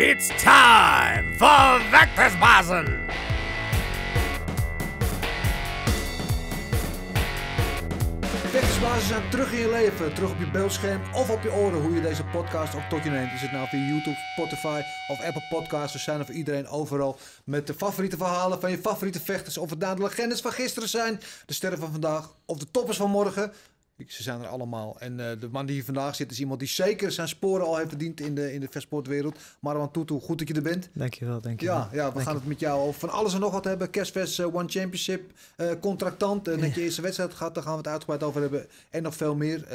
It's time for Vectorsbazen! Vectorsbazen zijn terug in je leven, terug op je beeldscherm of op je oren. Hoe je deze podcast ook tot je neemt. Is het nou via YouTube, Spotify of Apple Podcasts? We zijn er voor iedereen overal met de favoriete verhalen van je favoriete vechters. Of het nou de legendes van gisteren zijn, de sterren van vandaag of de toppers van morgen. Ze zijn er allemaal. En eh, de man die hier vandaag zit is iemand die zeker zijn sporen al heeft verdiend in de, in de versportwereld. Marwan Tutu, goed dat je er bent. Dankjewel, dankjewel. Ja, ja we gaan het met jou over van alles en nog wat hebben. Kerstfest, eh, One Championship, uh, contractant. net je eerste wedstrijd gehad, daar gaan we het uitgebreid over hebben. En nog veel meer.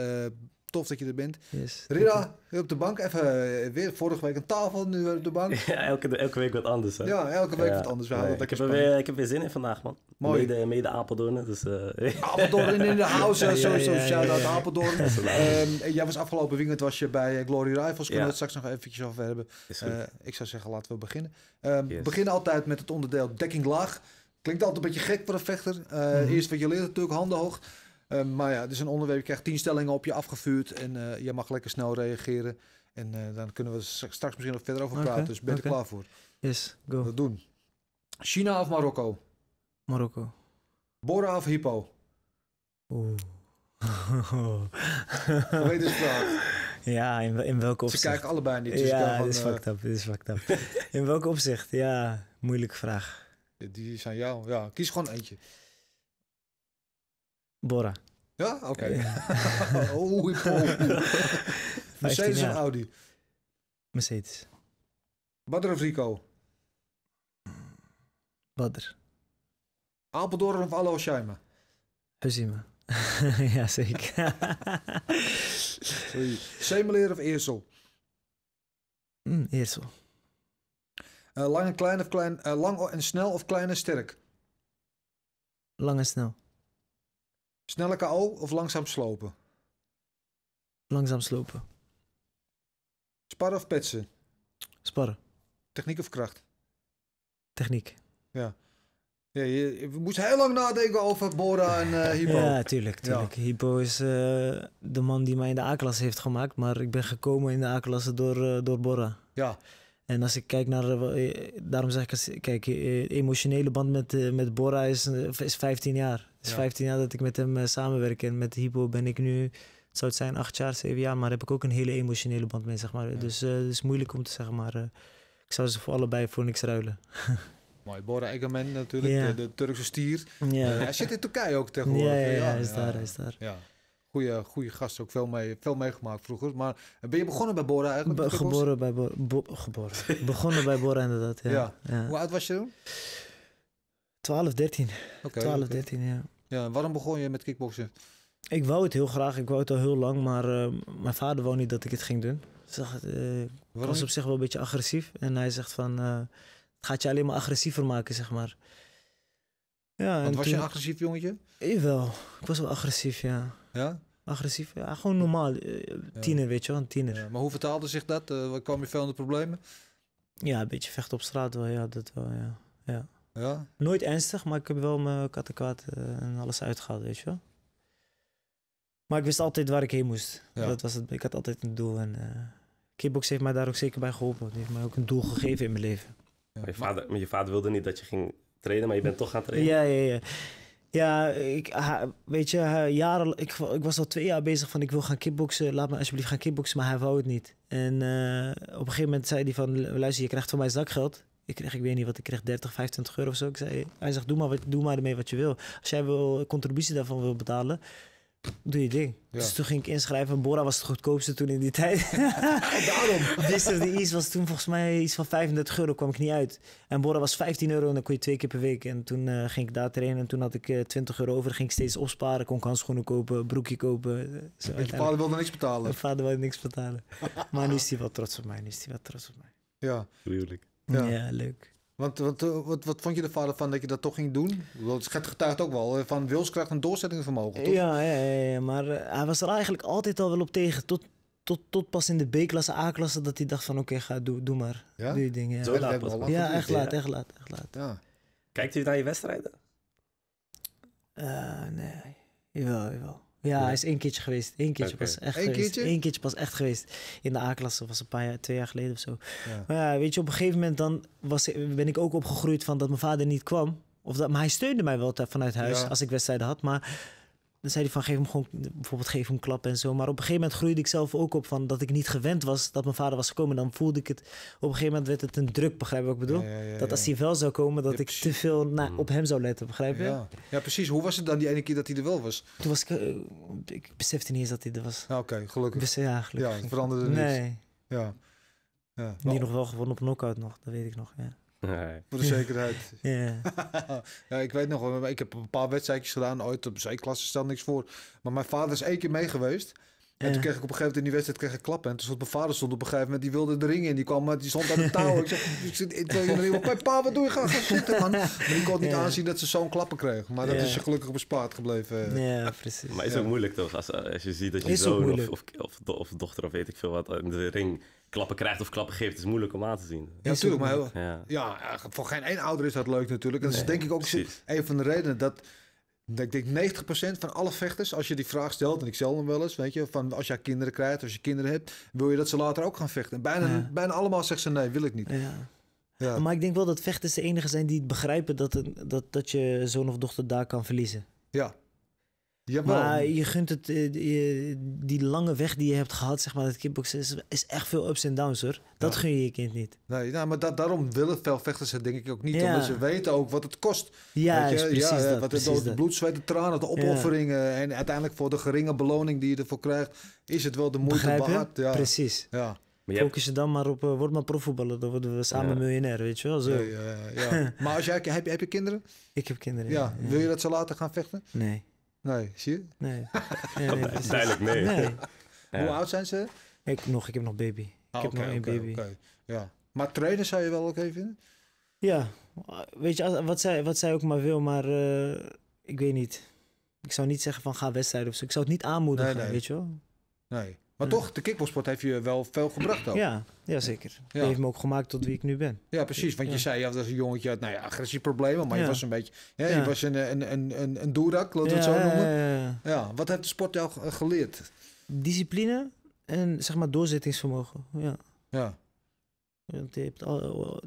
Tof dat je er bent. Yes, Rida, op de bank. Even eh, weer vorige week een tafel, nu op de bank. Ja, elke, elke week wat anders. Hè? Ja, elke week wat anders. nee, ik, heb weer, ik heb weer zin in vandaag, man. Mooi. Mede, mede Apeldoorn. Dus, eh, Apeldoorn in de house. ja, sowieso shout-out Apeldoorn. Ehm, eh, jij was afgelopen weekend was je bij Glory rifles. Kunnen we het straks nog eventjes over hebben. ik zou zeggen, laten we beginnen. Uh, yes. Begin altijd met het onderdeel dekking laag. Klinkt altijd een beetje gek voor een vechter. Mhm. Eerst wat je leert natuurlijk, handen hoog. Ehm, maar ja, het is een onderwerp. Je krijgt tien stellingen op je afgevuurd. En eh, je mag lekker snel reageren. En eh, dan kunnen we straks misschien nog verder over praten. dus ben je er klaar voor? Yes, go. We doen. China of Marokko? Marokko. Bora of Hippo? Oeh. Wetensvraag. Ja, in, in welke opzicht? Ze kijken allebei niet. Dus ja, dit is fucked up. Dit is fucked up. in welke opzicht? Ja, moeilijke vraag. Die zijn jou. Ja, kies gewoon eentje. Bora. Ja, oké. Okay. oh, oh, oh. ik Mercedes of Audi? Mercedes. Badr of Rico? Badr. Apeldoorn of Allo Shaima? Huzima. ja, zeker. Semeleer of Eersel? Mm, Eersel. Uh, lang, en klein of klein, uh, lang en snel of klein en sterk? Lang en snel. Snelle KO of langzaam slopen? Langzaam slopen. Sparren of petsen? Sparren. Techniek of kracht? Techniek. Ja. ja je, je heel lang nadenken over Bora en uh, eh, Hippo. Ja, tuurlijk. tuurlijk. Ja. Hippo is eh, de man die mij in de A-klasse heeft gemaakt. Maar ik ben gekomen in de A-klasse door, uh, door Bora. Ja. En als ik kijk naar, daarom zeg ik, kijk, emotionele band met, met Bora is, is 15 jaar is 15 jaar dat ik met hem eh, samenwerk. En met Hypo ben ik nu, zou het zijn, 8 jaar, 7 jaar. Maar heb ik ook een hele emotionele band mee, zeg maar. Dus eh, het is moeilijk om te zeggen, maar eh, ik zou ze voor allebei voor niks ruilen. Mooi, Bora ben natuurlijk, de, Turkse stier. Ja. hij zit in Turkije ook tegenwoordig. Ja, ja, hij is daar, is daar. Ja. Goeie, gast, ook veel, mee, veel meegemaakt vroeger. Maar ben je begonnen bij Bora eigenlijk? geboren bij Bora, geboren. begonnen bij Bora inderdaad, ja. Hoe oud was je toen? 12, 13. 12, 13, ja. Ja, waarom begon je met kickboksen? Ik wou het heel graag, ik wou het al heel lang, maar eh, mijn vader wou niet dat ik het ging doen. Eh, ik was op zich wel een beetje agressief en hij zegt van, eh, het gaat je alleen maar agressiever maken, zeg maar. Ja, Want en was je een agressief jongetje? Jawel, ik was wel agressief, ja. Ja? Agressief, ja, gewoon normaal. Tiener, weet je wel, een tiener. Ja, maar hoe vertaalde zich dat? kwam je veel in de problemen? Ja, een beetje vechten op straat wel, ja, dat wel, ja. ja. Ja? Nooit ernstig, maar ik heb wel mijn kattenkwaad eh, en alles uitgehaald, weet je wel. Maar ik wist altijd waar ik heen moest. Dat was het, ik had altijd een doel. En uh, kickbox heeft mij daar ook zeker bij geholpen. Het heeft mij ook een doel gegeven in mijn leven. Ja. Maar, je vader, maar je vader wilde niet dat je ging trainen, maar je bent toch gaan trainen. Ja, ja, ja. Ja, ik, weet je, jaren, ik, ik, was al twee jaar bezig van ik wil gaan kickboksen. Laat me alsjeblieft gaan kickboksen, maar hij wou het niet. En eh, op een gegeven moment zei hij van luister, je krijgt van mij zakgeld. Ik kreeg, ik weet niet wat, ik kreeg 30, 25 euro of zo. Ik zei, hij zegt, doe maar, wat, doe maar ermee wat je wil. Als jij wil, contributie daarvan wil betalen, doe je ding. Dus toen ging ik inschrijven. Bora was het goedkoopste toen in die tijd. Daarom. Business the East was toen volgens mij iets van 35 euro, kwam ik niet uit. En Bora was 15 euro en dan kon je twee keer per week. En toen eh, ging ik daar trainen en toen had ik uh, eh, 20 euro over. ging ik steeds opsparen, kon ik handschoenen kopen, broekje kopen. Eh, zo, en je vader wilde niks betalen? Mijn vader wilde niks betalen. maar nu is hij wel trots op mij, nu is hij wel trots op mij. Ja. Gruwelijk. Ja, leuk. Want wat, eh, wat, wat vond je er vader van dat je dat toch ging doen? Dat het getuigt ook wel eh, van wilskracht en doorzettingsvermogen, toch? Ja, ja, ja, maar eh, hij was er eigenlijk altijd al wel op tegen. Tot, tot, tot pas in de B-klasse, A-klasse, dat hij dacht van oké, ga, doe, doe maar. Ja? Doe je Ja, Zo laat, ja echt laat, echt laat, echt laat. Ja. Kijkt u naar je wedstrijden? Uh, nee, jawel, jawel. Ja, hij is één keertje geweest. Eén keertje okay. pas echt geweest. Keertje? keertje echt geweest. In de A-klasse was een paar jaar, twee jaar geleden of zo. Ja. Maar ja, weet je, op een gegeven moment dan was, ben ik ook opgegroeid van dat mijn vader niet kwam. Of dat, maar hij steunde mij wel vanuit huis als ik wedstrijden had. Maar dan zei hij van geef hem gewoon, bijvoorbeeld geef hem klap en zo. Maar op een gegeven moment groeide ik zelf ook op van dat ik niet gewend was dat mijn vader was gekomen. Dan voelde ik het, op een gegeven moment werd het een druk, begrijp ik wat ik bedoel? dat als hij wel zou komen, dat ik te veel naar mm. op hem zou letten, begrijp je? Ja. precies. Hoe was het dan die ene keer dat hij er wel was? Toen was ik, eh, ik besefte niet eens dat hij er was. Ah, oké, gelukkig. Bes ja, gelukkig. Ja, het veranderde niks. Nee. Ja. Ja. Die nog wel gewonnen op knockout nog, dat weet ik nog, ja. Voor de zekerheid. Ja. ja. Ik weet nog, wel, ik heb een paar wedstrijdjes gedaan ooit op zeeklasse, stel niks voor. Maar mijn vader is één keer mee geweest. En toen eh. kreeg ik op een gegeven moment in die wedstrijd kreeg ik klappen. En toen stond mijn vader stond op een gegeven moment, die wilde de ring in. Die kwam maar eh, die stond aan de touw. ik zeg, ik zit pa, wat doe je? Ga, ga zitten, man. Maar ik kon niet aanzien dat ze zo'n klappen kreeg. Maar dat is ze gelukkig bespaard gebleven. Eh. Ja, precies. Maar is ook moeilijk toch? Als, als je ziet dat je zoon of, of, dochter of weet ik veel wat in de ring klappen krijgt of klappen geeft, is moeilijk om aan te zien. Ja, natuurlijk. Maar ja ja. voor geen één ouder is dat leuk natuurlijk. En dat is denk ik ook een van de redenen dat ik denk 90% van alle vechters, als je die vraag stelt, en ik stel hem wel eens, weet je, van als jij kinderen krijgt, als je kinderen hebt, wil je dat ze later ook gaan vechten? bijna, bijna allemaal zegt ze nee, wil ik niet. Ja. Maar ik denk wel dat vechters de enige zijn die het begrijpen dat, dat, dat je zoon of dochter daar kan verliezen. Ja, Jawel. Maar je gunt het, eh, eh, die lange weg die je hebt gehad, zeg maar, het kickboksen, is, echt veel ups en downs hoor. Dat gun je je kind niet. Nee, nou, maar daarom willen veel vechters het denk ik ook niet. Omdat ze weten ook wat het kost. Ja, Weet je? precies ja, dat, Wat het de bloed, zweet, de tranen, de opofferingen. En uiteindelijk voor de geringe beloning die je ervoor krijgt, is het wel de moeite waard. Ja. Precies. Ja. Focus je dan maar op, uh, word maar profvoetballer, dan worden we samen miljonair, weet je wel. Zo. Ja, ja, maar als jij, heb, heb je kinderen? Ik heb kinderen, ja. Wil je dat ze later gaan vechten? Nee. Nee, zie je? Nee. nee, nee nee. nee. Hoe oud zijn ze? Ik, nog, ik heb nog baby. ik ah, heb nog een baby. Okay. Ja. Maar trainen zou je wel oké vinden? Ja. Weet je, wat zij, wat ook maar wil, maar eh, ik weet niet. Ik zou niet zeggen van ga wedstrijden of zo. Ik zou het niet aanmoedigen, weet je wel. Nee. Maar toch, de kickboksport heeft je wel veel gebracht ook. Ja, ja zeker. Ja. Die heeft me ook gemaakt tot wie ik nu ben. Ja, precies. Want je zei, ja, dat is een jongetje had nou ja, agressieproblemen, maar je was een beetje... Je was een, een, een, een, een doerak, laten we het zo noemen. Ja, wat heeft de sport jou geleerd? Discipline en zeg maar doorzettingsvermogen, ja. Ja. Want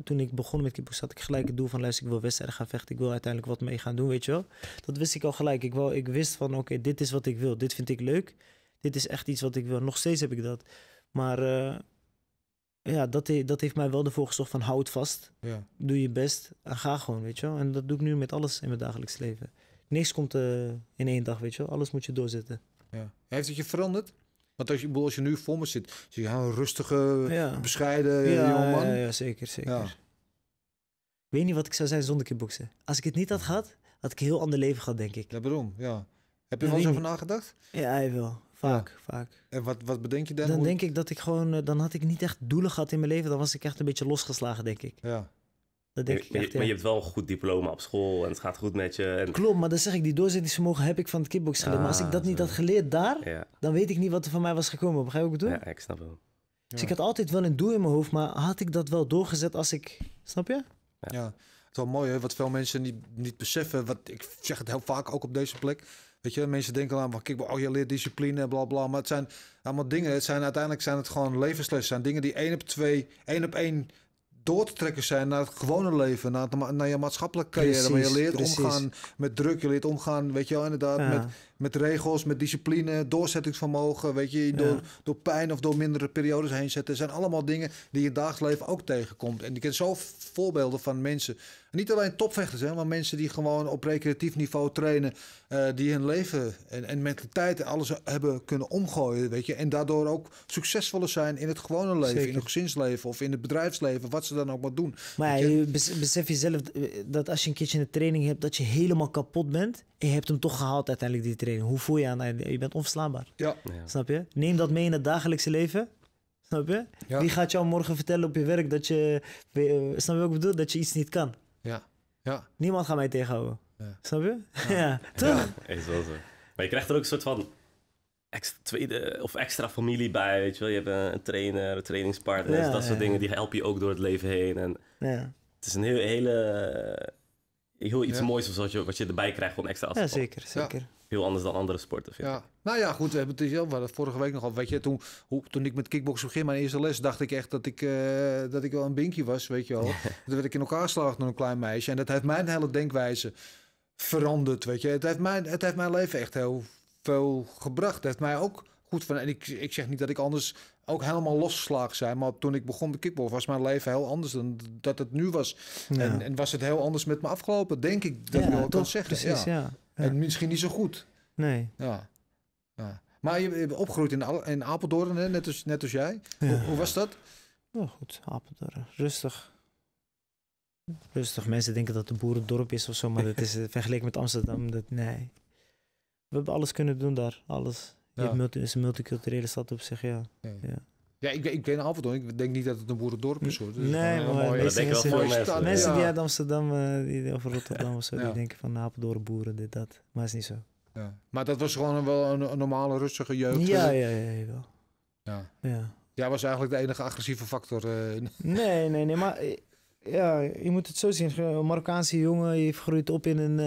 toen ik begon met kickbox had ik gelijk het doel van les, ik wil wedstrijden gaan vechten. Ik wil uiteindelijk wat mee gaan doen, weet je wel. Dat wist ik al gelijk. Ik, wou, ik wist van oké, dit is wat ik wil. Dit vind ik leuk dit is echt iets wat ik wil. Nog steeds heb ik dat. Maar eh, ja, dat, dat heeft mij wel ervoor gezorgd van houd vast. Ja. Doe je best en ga gewoon, weet je wel. En dat doe ik nu met alles in mijn dagelijks leven. Niks komt eh, in één dag, weet je wel. Alles moet je doorzetten. Ja. Heeft het je veranderd? Want als je, als je nu voor me zit, zie je een rustige, bescheiden eh, ja, jongeman. Ja, zeker, zeker. Ik weet niet wat ik zou zijn zonder kickboksen. Als ik het niet had gehad, had ik een heel ander leven gehad, denk ik. Ja, waarom? Ja. Heb je er wel eens over nagedacht? Ja, wel. Vaak, vaak. En wat, wat bedenk je dan? Dan denk ik dat ik gewoon, eh, dan had ik niet echt doelen gehad in mijn leven. Dan was ik echt een beetje losgeslagen, denk ik. Ja. Dat denk maar, ik echt, maar, je, hebt wel een goed diploma op school en het gaat goed met je. En... Klopt, maar dan zeg ik, die doorzettingsvermogen heb ik van het kickbox geleerd. maar als ik ah, dat niet had geleerd daar, dan weet ik niet wat er van mij was gekomen. Begrijp je wat ik bedoel? Ja, ik snap wel. Dus ik had altijd wel een doel in mijn hoofd, maar had ik dat wel doorgezet als ik... Snap je? Ja, het is wel mooi hè, wat veel mensen niet, niet beseffen. Wat, ik zeg het heel vaak ook op deze plek je, mensen denken aan van kickball, oh je leert discipline, bla bla. Maar het zijn allemaal dingen. Het zijn uiteindelijk zijn het gewoon levenslessen. zijn dingen die één op twee, één op één door te trekken zijn naar het gewone leven, naar, naar je maatschappelijke carrière. maar je leert omgaan met druk, je leert omgaan, weet je wel, inderdaad, met met regels, met discipline, doorzettingsvermogen. Weet je, door, door pijn of door mindere periodes heen zetten. zijn allemaal dingen die je dagelijks leven ook tegenkomt. En ik ken zo voorbeelden van mensen. Niet alleen topvechters, hè, maar mensen die gewoon op recreatief niveau trainen. Eh, die hun leven en, en mentaliteit en alles hebben kunnen omgooien. Weet je, en daardoor ook succesvoller zijn in het gewone leven, in het gezinsleven of in het bedrijfsleven, wat ze dan ook maar doen. Maar je? besef jezelf eh, dat als je een keertje een training hebt, dat je helemaal kapot bent. En je hebt hem toch gehaald uiteindelijk die training. Hoe voel je aan eh, Je bent onverslaanbaar. Ja. Snap je? Neem dat mee in het dagelijkse leven. Snap je? Ja. Wie gaat jou morgen vertellen op je werk dat je... Eh, snap je wat bedoel? Dat je iets niet kan. Ja. ja. Niemand gaat mij tegenhouden. Snap je? Ja. zo. Maar je krijgt er ook een soort van extra, tweede, of extra familie bij, weet je wel. Je hebt eh, een, trainer, een trainingspartner, dus dat soort dingen. Die helpen je ook door het leven heen. En ja. Het is een heel, hele heel iets moois of wat je, wat je erbij krijgt van extra Ja, zeker, zeker. Heel anders dan andere sporten, vind ja. Nou ja, goed, we hebben het, zelf hadden vorige week nog al. Weet je, toen, hoe, toen ik met kickboksen begin, mijn eerste les, dacht ik echt dat ik, eh, dat ik wel een binkie was, weet je wel. Toen werd ik in elkaar geslagen door een klein meisje. En dat heeft mijn hele denkwijze veranderd, weet je. Het heeft mijn, het heeft mijn leven echt heel veel gebracht. Het heeft mij ook goed van... En ik, ik zeg niet dat ik anders ook helemaal losgeslagen zijn. Maar toen ik begon de kickball was mijn leven heel anders dan dat het nu was. En, en, was het heel anders met me afgelopen, denk ik. Dat ja, wil ik wel zeggen. ja. ja. En misschien niet zo goed. Nee. Ja. Maar je bent opgegroeid in, in Apeldoorn, hè? Net, als, net als jij. Hoe, was dat? Nou, goed, Apeldoorn. Rustig. Rustig. Mensen denken dat het een boerendorp is of zo, maar dat is eh, vergeleken met Amsterdam. Dat, nee. We hebben alles kunnen doen daar. Alles. Ja. Het is een multiculturele stad op zich, ja. ja. ja. Ja, ik, ik ken Apeldoorn. Ik denk niet dat het een boerendorp is hoor. nee, maar mooie, mensen, mensen, mensen, stad, mensen ja. die uit Amsterdam eh, die, of Rotterdam of zo, die denken van nou, Apeldoorn boeren, dit, dat. Maar is niet zo. Ja. Maar dat was gewoon een, wel een, normale, rustige jeugd. Ja, eh. ja, ja, wel. Ja. ja. Jij was eigenlijk de enige agressieve factor. Uh, nee, nee, nee, maar ja, je moet het zo zien. Een Marokkaanse jongen, je groeit op in een,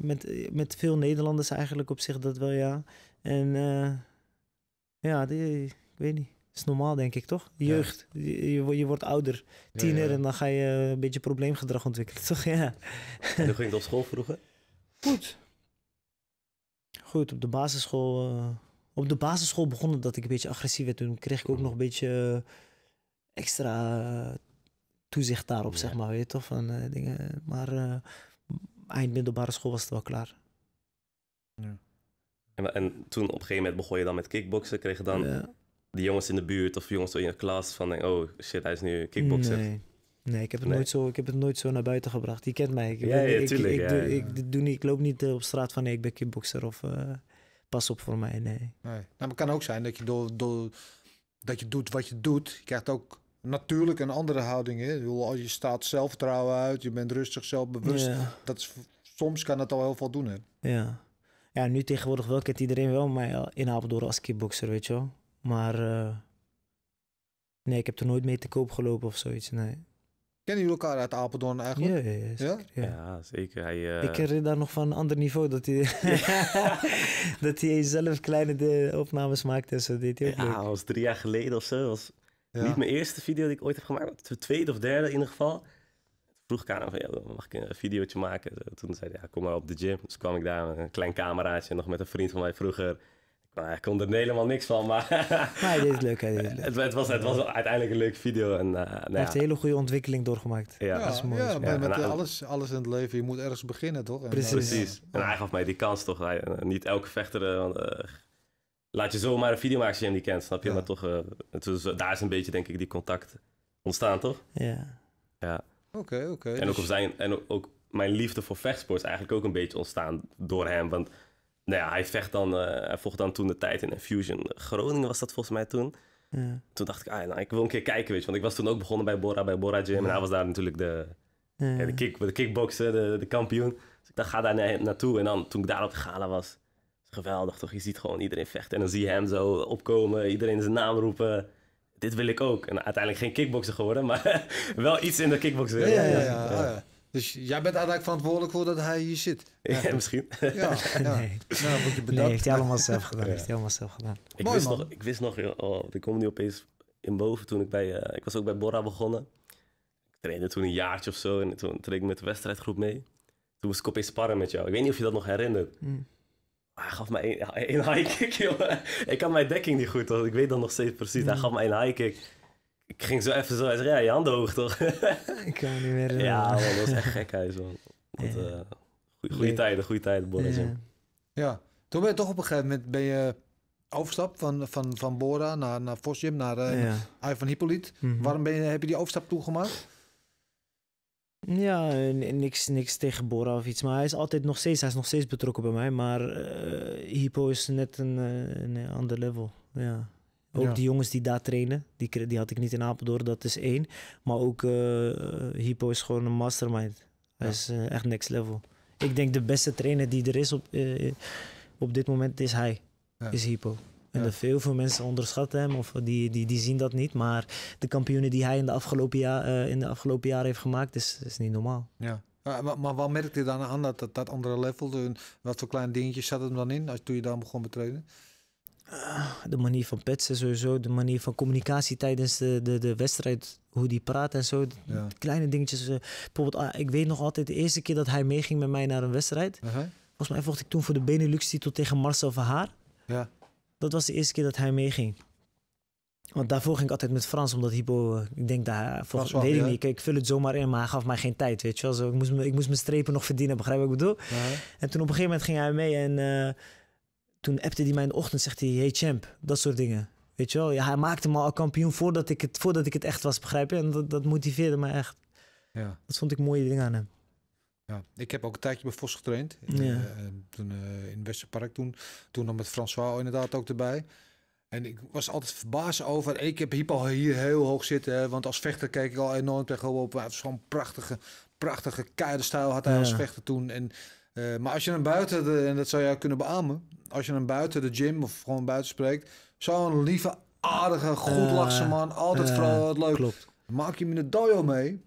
met, met veel Nederlanders eigenlijk op zich, dat wel ja. En eh, ja, die, ik weet niet. is normaal, denk ik, toch? Jeugd. Je, je, wordt ouder, tiener, en dan ga je een beetje probleemgedrag ontwikkelen, toch? Ja. En hoe ging het op school vroeger? Goed. Goed, op de basisschool... Eh, op de basisschool begon het dat ik een beetje agressief werd. Toen kreeg ik ook mm. nog een beetje eh, extra toezicht daarop, zeg maar, weet toch? Van, dingen. Maar uh, eind middelbare school was het wel klaar. Ja. En, toen op een gegeven moment begon je dan met kickboksen. Kreeg je dan de jongens in de buurt of jongens in je klas van... Oh shit, hij is nu kickboksen. Nee. Nee, ik heb, het Nooit zo, ik heb het nooit zo naar buiten gebracht. Die kent mij. Ik, ik, doe, niet, ik loop niet eh, op straat van nee, ik ben kickboxer of eh, pas op voor mij. Nee. Nou, maar het kan ook zijn dat je, door, door, dat je doet wat je doet. Je krijgt ook natuurlijk een andere houding. Hè? Je staat zelfvertrouwen uit, je bent rustig, zelfbewust. Dat soms kan dat al heel veel doen. Hè? Ja ja, nu tegenwoordig wel kent iedereen wel mij in Apeldoorn als kickboxer, weet je wel. Maar eh, nee, ik heb er nooit mee te koop gelopen of zoiets, nee. Kennen jullie elkaar uit Apeldoorn eigenlijk? Ja, ja, zeker. Ja? zeker. Hij, uh... Ik herinner daar nog van een ander niveau dat hij, dat hij zelf kleine de opnames maakte en zo. Deed hij ook ja, dat was drie jaar geleden of zo. was niet mijn eerste video die ik ooit heb gemaakt. tweede of derde in ieder geval vroeg ik van, ja, mag ik een videootje maken? toen zei hij, ja, kom maar op de gym. Dus kwam ik daar met een klein cameraatje, nog met een vriend van mij vroeger. ik kon er helemaal niks van, maar... maar dit is leuk, hè, dit leuk. Het, het, was, het was uiteindelijk een leuke video. En, eh, nou Hij ja. heeft een hele goede ontwikkeling doorgemaakt. Ja, ja is mooi. Ja, maar met alles, alles in het leven, je moet ergens beginnen, toch? En precies. Eh, en hij gaf mij die kans, toch? Eh, niet elke vechter... laat je zomaar een video maken als je hem niet kent, snap je? Maar toch, het, dus, daar is een beetje, denk ik, die contact ontstaan, toch? Ja. Ja. Oké, oké. en, ook dus- en ook mijn liefde voor vechtsport is eigenlijk ook een beetje ontstaan door hem. Want nou ja, hij, vecht dan, eh, hij vocht dan toen de tijd in Fusion Groningen was dat volgens mij toen. Ja. Toen dacht ik, ah, nou, ik wil een keer kijken, weet je. Want ik was toen ook begonnen bij Bora, bij Bora Gym. En hij was daar natuurlijk de, ja. de, kick, de kickboxer, de, de, kampioen. Dus ik dacht, ga daar naartoe. En dan, toen ik daar op de gala was, geweldig toch? Je ziet gewoon iedereen vechten. En dan zie je hem zo opkomen, iedereen zijn naam roepen dit wil ik ook. En uiteindelijk geen kickboxer geworden, maar wel iets in de kickboxer. Ja, ja, ah, ja, Dus jij bent eigenlijk verantwoordelijk voor dat hij hier zit. misschien. Ja, Nee. Nou, moet nou, je bedankt. heeft hij allemaal zelf gedaan. Heeft hij allemaal zelf gedaan. Ik, wist nog, ik wist nog, oh, ik kom nu opeens in boven toen ik bij, eh, ik was ook bij Borra begonnen. Ik trainde toen een jaartje of zo en toen trainde ik met de wedstrijdgroep mee. Toen moest ik opeens sparren met jou. Ik weet niet of je dat nog herinnert. Mm hij gaf me één high kick, Ik had mijn dekking niet goed, toch? Ik weet dat nog steeds precies. Hij hmm. gaf me één high kick. Ik ging zo even zo. Hij zei, ja, je handen hoog, toch? ik kan niet meer. Ja, dat was echt hè man. Dat, ja. Eh, goede tijden, goede tijden, Bora. Ja. ja. toen ben je toch op een gegeven moment ben je overstap van, van, van Bora naar, naar naar uh, ja. Ivan Hippolyt. Mhm. Waarom ben je, heb je die overstap toegemaakt? Ja, niks, niks tegen Bora of iets. Maar hij is altijd nog steeds, hij is nog steeds betrokken bij mij. Maar uh, eh, Hippo is net een, eh, een ander level. Ja. Ook die jongens die daar trainen, die, die had ik niet in Apeldoorn, dat is één. Maar ook uh, eh, Hippo is gewoon een mastermind. Hij is echt next level. Ik denk de beste trainer die er is op, op dit moment is hij, is Hippo. En veel. Veel mensen onderschatten hem of die, die, die zien dat niet. Maar de kampioenen die hij in de afgelopen, jaar, eh, in de afgelopen jaren heeft gemaakt, is, is niet normaal. Ja. Ah, maar, maar wat merkte je dan aan dat, dat, andere level? wat voor klein dingetjes zat hem dan in als, toen je dan begon met trainen? Ah, de manier van petsen sowieso, de manier van communicatie tijdens de, de, de wedstrijd, hoe die praat en zo. Kleine dingetjes. Eh, bijvoorbeeld, ah, ik weet nog altijd de eerste keer dat hij meeging met mij naar een wedstrijd. Uh -huh. Volgens mij vocht ik toen voor de Benelux-titel tegen Marcel Verhaar. Ja. Dat was de eerste keer dat hij meeging. Want daarvoor ging ik altijd met Frans, omdat Hippo, eh, ik denk daar, eh, volgens mij, weet ik niet, ik vul het zomaar in, maar hij gaf mij geen tijd, weet je wel. ik, moest ik moest mijn strepen nog verdienen, begrijp wat ik bedoel? En toen op een gegeven moment ging hij mee en eh, toen appte hij mij in de ochtend, zegt hij, hey champ, dat soort dingen. Weet je wel, ja, hij maakte me al kampioen voordat ik het, voordat ik het echt was, begrijp je? En dat, dat motiveerde me echt. Ja. Dat vond ik mooie dingen aan hem. Ja, ik heb ook een tijdje bij Vos getraind. In, eh, eh, toen, eh, in Westerpark toen. Toen dan met François inderdaad ook erbij. En ik was altijd verbaasd over. Ik heb Hippo hier heel hoog zitten. want als vechter keek ik al enorm tegenop. Hij was gewoon prachtige, prachtige stijl had hij als vechter toen. En, maar als je hem buiten, de, en dat zou jij kunnen beamen. Als je hem buiten de gym of gewoon buiten spreekt. Zo'n lieve, aardige, goed man. Altijd vooral wat leuk. Klopt. Maak je me in de dojo mee.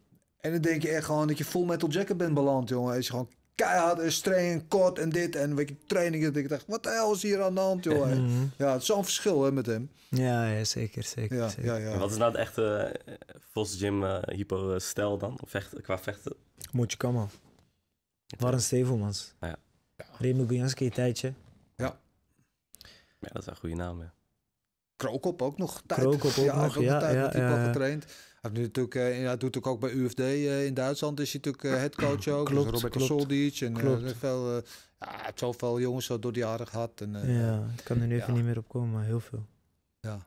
En dan denk je echt gewoon dat je full metal jacket bent beland, jongen. Is gewoon keihard eh, en streng kort en dit en weet je, trainingen. Dat ik dacht, wat de hel is hier aan de hand, joh? Mhm. Ja, het is zo'n verschil hè, met hem. Ja, ja zeker, zeker. Ja, Ja, ja. Wat is nou het echte eh, Vos Gym eh, hypo-stijl dan, vecht, qua vechten? Moetje Kamal. Warren Stevelmans. Nou ja. Remo tijdje. Ja. dat is een goede naam, ja. Krookop ook nog. Tijd. Krookop ook nog, ook ja. Tijd ja, met getraind heeft nu natuurlijk, dat eh, doet ook bij UFD eh, in Duitsland. Is hij natuurlijk eh, headcoach ook. Klopt, dus Robert Soldic. En klopt. veel, ja, zoveel jongens zo door die jaren gehad. En, ja, ik kan er nu even niet meer op komen, maar heel veel. Ja.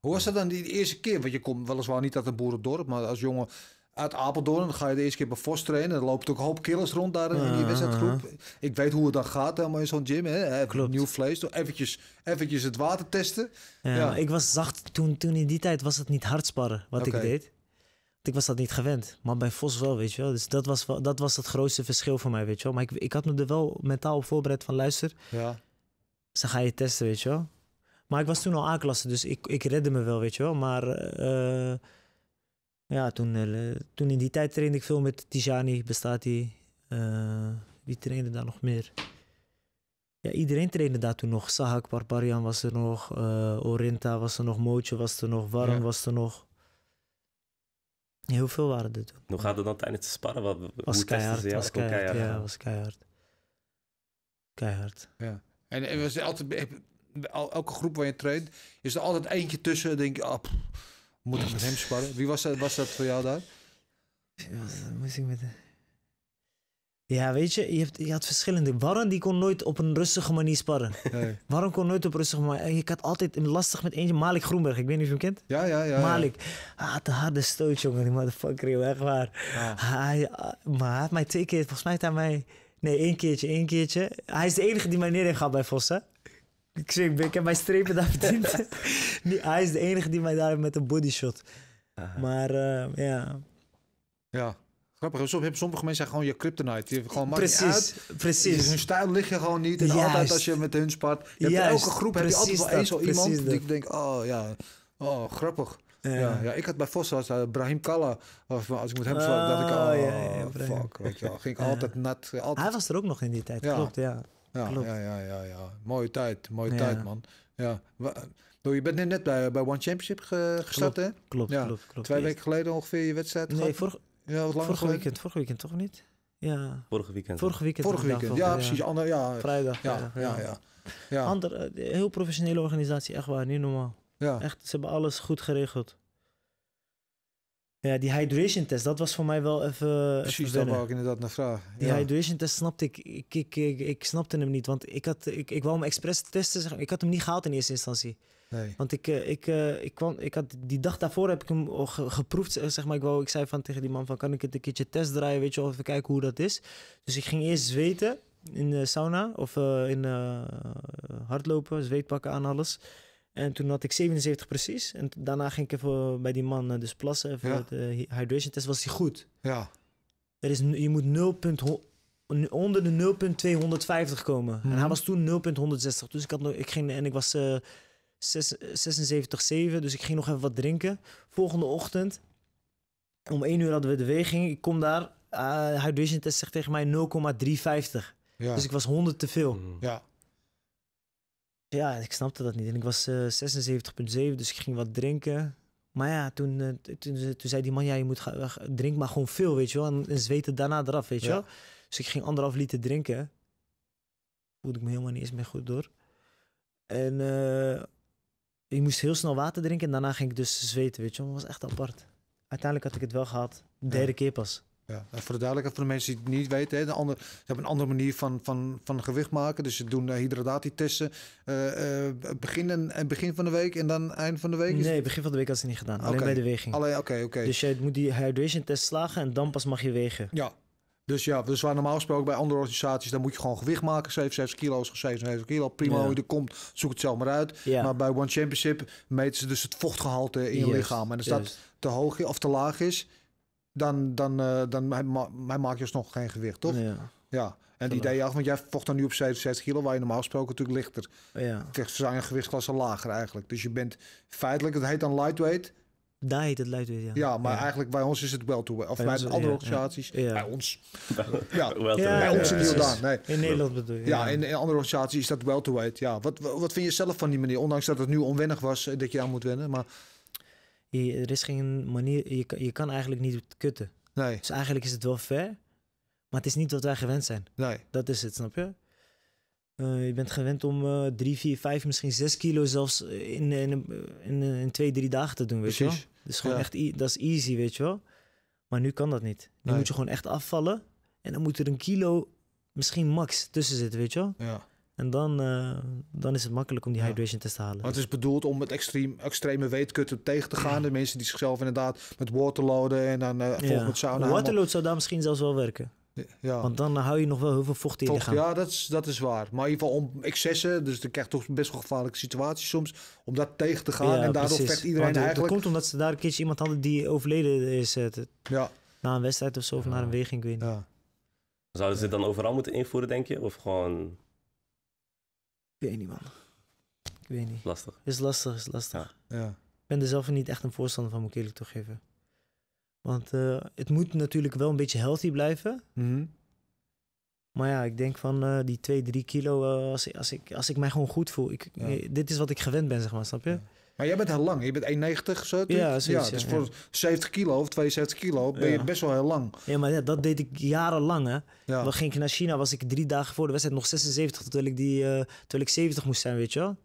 Hoe was dat dan die eerste keer? Want je komt weliswaar niet uit een boerendorp, maar als jongen uit Apeldoorn. Dan ga je de eerste keer bij Vos trainen. Er loopt ook een hoop killers rond daar in die ah. wedstrijdgroep. Ik weet hoe het dan gaat helemaal eh, in zo'n gym. Hè. Nieuw vlees. Eventjes, eventjes het water testen. Ja, Ik was zacht. Toen, toen in die tijd was het niet hard sparren wat ik deed. Want ik was dat niet gewend. Maar bij Vos wel, weet je wel. Dus dat was, dat was het grootste verschil voor mij, weet je wel. Maar ik, ik had me er wel mentaal voorbereid van luister. Ja. Ze ga je testen, weet je wel. Maar ik was toen al a dus ik, ik redde me wel, weet je wel. Maar... Eh, ja, toen, eh, toen in die tijd trainde ik veel met Tijani, bestaat die. Eh, wie trainde daar nog meer? Ja, iedereen trainde daar toen nog. Sahak, Barbarian was er nog. Uh, Orinta was er nog. Mootje was er nog. Warm was er nog. Heel veel waren er toen. Hoe gaat het dan tijdens het sparren? Wat, was, keihard, was keihard, keihard, Ja, was En, en was altijd, elke groep waar je traint, is er altijd eentje tussen. Denk je, ah, moet ik met hem sparren? Wie was dat, was dat voor jou daar? Moest ik met... Ja, weet je, je, hebt, je had verschillende. Warren die kon nooit op een rustige manier sparren. Waarom kon nooit op rustige manier. Ik had altijd lastig met eentje, Malik Groenberg. Ik weet niet of je hem kent. Ja, ja, ja. Malik. Ja. Ah, de harde stoot, jongen. Die motherfucker, echt waar. Ja. Ah. Hij, ah, maar hij had mij twee keer, volgens mij hij mij... Nee, één keertje, één keertje. Hij is de enige die mij neer heeft bij Vossen. Ik, zeg, ik heb mijn strepen daar verdiend. die, hij is de enige die mij daar met een bodyshot. Aha. Maar uh, ja. Ja. Grappig, sommige mensen zijn gewoon je kryptonite. Je gewoon precies, uit. precies. Hun stijl ligt je gewoon niet. En Juist. altijd als je met hun spart. Je hebt elke groep heb je altijd wel één zo iemand. Dat. Die ik denk, oh ja, oh grappig. Ja. ja. Ja, ik had bij Vossa uh, eh, Brahim Kalla, of, als ik met hem sprak, oh, dat ik, oh, ja, ja, fuck, weet je wel. Ging ik altijd nat. Altijd... Hij was er ook nog in die tijd, klopt, ja ja, ja, ja, ja, Mooie tijd, mooie tijd, man. Ja. Je bent net bij, bij One Championship gestart, hè? Klopt, klopt, klopt. Twee weken geleden ongeveer je wedstrijd Nee, vorig, ja, wat vorig geleden? weekend, vorig weekend toch niet? Ja. Vorige weekend. Vorige weekend. Vorige weekend, ja, precies. Ander, ja. Vrijdag, ja. ja, ja, ja. Ander, eh, heel professionele organisatie, echt waar, niet normaal. Ja. Echt, ze hebben alles goed geregeld. Ja, die hydration test, dat was voor mij wel even. Precies, daar wou ik inderdaad naar vragen. Die hydration test snapte ik ik, ik, ik ik, snapte hem niet. Want ik, had, ik, ik wou hem expres testen. Zeg, ik had hem niet gehaald in eerste instantie. Nee. Want ik, eh, ik, eh, ik, kwam, ik had, die dag daarvoor heb ik hem geproefd. Eh, zeg maar, ik, wou, ik zei van tegen die man: van, Kan ik het een keertje test draaien? Weet je of even kijken hoe dat is. Dus ik ging eerst zweten in de sauna of uh, in uh, hardlopen, zweetpakken aan alles. En toen had ik 77 precies. En daarna ging ik even bij die man eh, dus plassen. voor ja. de eh, hydration test was hij goed. Ja. Er is, je moet 0 onder de 0.250 komen. En hij mhm. was toen 0.160. Dus ik, had ik ging en ik was uh, eh, 76,7. Dus ik ging nog even wat drinken. Volgende ochtend, om 1 uur hadden we de weging. Ik kom daar. Uh, hydration test zegt tegen mij 0,350. Dus ik was 100 te veel. Ja ja, ik snapte dat niet. En ik was 76,7, eh, dus ik ging wat drinken. Maar ja, toen, eh, toen, zei die man, ja, je moet eh, drink maar gewoon veel, weet je wel. En, zweten daarna eraf, weet je wel. Dus ik ging anderhalf liter drinken. Voelde ik me helemaal niet eens meer goed door. En uh, ik moest heel snel water drinken en daarna ging ik dus zweten, weet je wel. Dat was echt apart. Uiteindelijk had ik het wel gehad. Derde keer pas. Ja, nou, voor de duidelijkheid, voor de mensen die het niet weten, de ze hebben een andere manier van, van, van gewicht maken. Dus ze doen eh, hydratatietesten uh, eh, eh, begin, begin van de week en dan eind van de week? Nee, begin van de week had ze niet gedaan. Alleen bij de weging. Alleen, oké, oké. Dus je moet die hydration test slagen en dan pas mag je wegen. Ja, dus ja, dus waar normaal gesproken bij andere organisaties, dan moet je gewoon gewicht maken. 77 kilo's, 7, 77 kilo. Prima, hoe je er komt, zoek het zelf maar uit. Ja. Maar bij One Championship meten ze dus het vochtgehalte in je lichaam. En als yes. dat te hoog of te laag is, dan, dan, uh, dan hij, ma je dus nog geen gewicht, toch? Ja. ja. En die idee, want jij vocht dan nu op 67 kilo, waar je normaal gesproken natuurlijk lichter. Ja. Het zijn gewichtklasse lager eigenlijk. Dus je bent feitelijk, het heet dan lightweight. Daar heet het lightweight, ja. Ja, maar eigenlijk bij ons is het wel toe. Of bij, andere ja, organisaties. Bij ons. ja, bij ons in dan. Nee. In Nederland bedoel je. Ja, in, andere organisaties is dat wel toe. Ja. Wat, wat vind je zelf van die manier? Ondanks dat het nu onwennig was eh, dat je aan moet wennen. Maar er is geen manier, je, je kan eigenlijk niet kutten. Nee. Dus eigenlijk is het wel fair, maar het is niet wat wij gewend zijn. Nee. Dat is het, snap je? Eh, je bent gewend om uh, drie, vier, vijf, misschien zes kilo zelfs eh, in, in, in, in twee, drie dagen te doen, weet je wel? Dus gewoon echt, dat is easy, weet je wel? Maar nu kan dat niet. Nu moet je gewoon echt afvallen en dan moet er een kilo, misschien max, tussen zitten, weet je wel? Ja. En dan, eh, dan is het makkelijk om die hydration test te halen. Want het is bedoeld om met extreem, extreme weetkutten tegen te gaan. De mensen die zichzelf inderdaad met waterloaden en dan uh, ja. met sauna. Waterlood zou daar misschien zelfs wel werken. Ja. Want dan hou je nog wel heel veel vocht in Ja, dat is, dat is waar. Maar in ieder geval om excessen, dus dan krijg toch best wel gevaarlijke situaties soms, om dat tegen te gaan. Ja, en daardoor vecht iedereen Want, eigenlijk... Dat komt omdat ze daar een keertje iemand hadden die overleden is. Eh, ja. Na een wedstrijd of zo, of naar een weging, ik weet Zouden ze het dan overal moeten invoeren, denk je? Of gewoon ik weet niet, man. Ik weet niet. Lastig. Is lastig, is lastig. Ja. Ik ben er zelf niet echt een voorstander van, moet ik eerlijk toegeven. Want eh, het moet natuurlijk wel een beetje healthy blijven. Mm Maar ja, ik denk van eh, die 2, 3 kilo, eh, als, als, ik, als ik mij gewoon goed voel. Ik, ja. Dit is wat ik gewend ben, zeg maar, snap je? Ja. Maar jij bent heel lang. Je bent 1,90 zo. Ja, ja, dus voor 70 kilo of 72 kilo ben je best wel heel lang. Ja, maar dat deed ik jarenlang. Hè. Dan ging ik naar China, was ik drie dagen voor de wedstrijd nog 76, terwijl ik, die, eh, terwijl ik 70 moest zijn, weet je wel.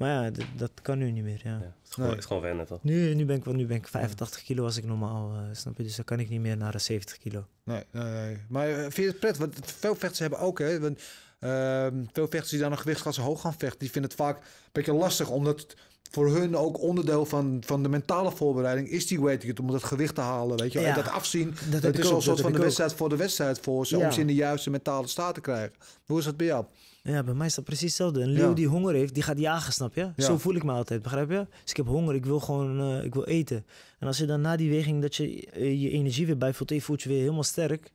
Maar ja, dat kan nu niet meer. Ja. het, is gewoon, nee. het is gewoon wennen, toch? Nu, nu, ben ik, nu ben ik 85 kilo als ik normaal, eh, snap je? Dus dan kan ik niet meer naar de 70 kilo. Nee, nee, nee. Maar eh, vind je het prettig? Want veel vechters hebben ook, hè? Want Ehm, veel vechters die dan een gewichtsklasse hoog gaan vechten, die vinden het vaak een beetje lastig. Omdat voor hun ook onderdeel van, van de mentale voorbereiding is die weight om dat gewicht te halen. Weet je? En dat afzien, dat, is ook, een soort van de wedstrijd voor de wedstrijd voor ze. Om ze in de juiste mentale staat te krijgen. Hoe is dat bij jou? Ja, bij mij is dat precies hetzelfde. Een leeuw die honger heeft, die gaat jagen, snap je? Ja. Zo voel ik me altijd, begrijp je? Dus ik heb honger, ik wil gewoon eh, ik wil eten. En als je dan na die weging dat je eh, je energie weer bijvoelt, je voelt je weer helemaal sterk.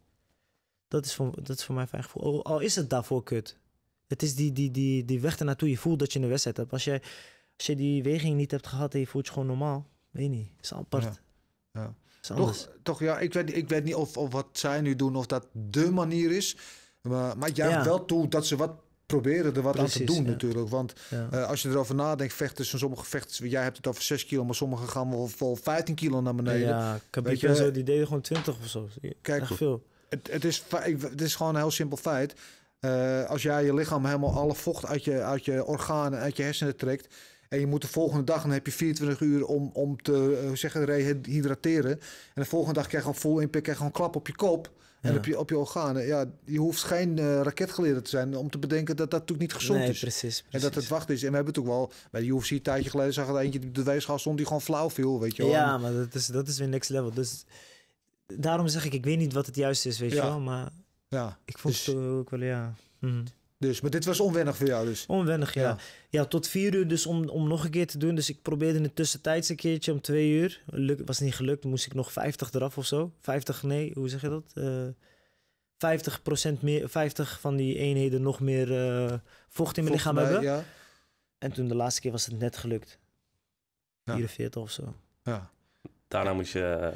Dat is voor, dat is voor mij fijn gevoel. Al is het daarvoor kut. Het is die, die, die, die weg ernaartoe. Je voelt dat je een wedstrijd hebt. Als jij als je die weging niet hebt gehad en je voelt je gewoon normaal. Weet niet. is apart. Ja. Is toch, toch, ja, ik weet, ik weet niet of, of wat zij nu doen, of dat de manier is. Maar, maar ja, wel toe dat ze wat proberen er wat aan te doen natuurlijk. Want eh, als je erover nadenkt, vechten ze sommige vechten Jij hebt het over 6 kilo, maar sommigen gaan wel vol 15 kilo naar beneden. Ja, Kabib zo, die deden gewoon 20 of zo. Kijk, veel. Het, het, is, het is gewoon een heel simpel feit. Eh, als jij je lichaam helemaal alle vocht uit je, uit je organen, uit je hersenen trekt. En je moet de volgende dag, dan heb je 24 uur om, om te eh, zeggen, rehydrateren. En de volgende dag krijg je gewoon vol impact, krijg je gewoon klap op je kop. En op, je, op je organen. Ja, je hoeft geen uh, raketgeleerde te zijn om te bedenken dat dat natuurlijk niet gezond nee, is. Precies, precies, En dat het wacht is. En we hebben het ook wel, bij de UFC een tijdje geleden zag er eentje de weegschaal stond die gewoon flauw viel, weet je wel. Ja, maar dat is, dat is weer niks level. Dus daarom zeg ik, ik weet niet wat het juiste is, weet je wel. Maar ja. ik vond dus- het ook wel, ja. Mhm. Dus, maar dit was onwennig voor jou dus? Onwennig, ja. Ja, tot vier uur dus om, om nog een keer te doen. Dus ik probeerde in de tussentijds een keertje om twee uur. Luk, was niet gelukt, moest ik nog 50 eraf of zo. 50, nee, hoe zeg je dat? Uh, procent meer, 50 van die eenheden nog meer eh, vocht in mijn lichaam hebben. Ja. En toen de laatste keer was het net gelukt. Ja. 44 of zo. Ja. Daarna moet je eh,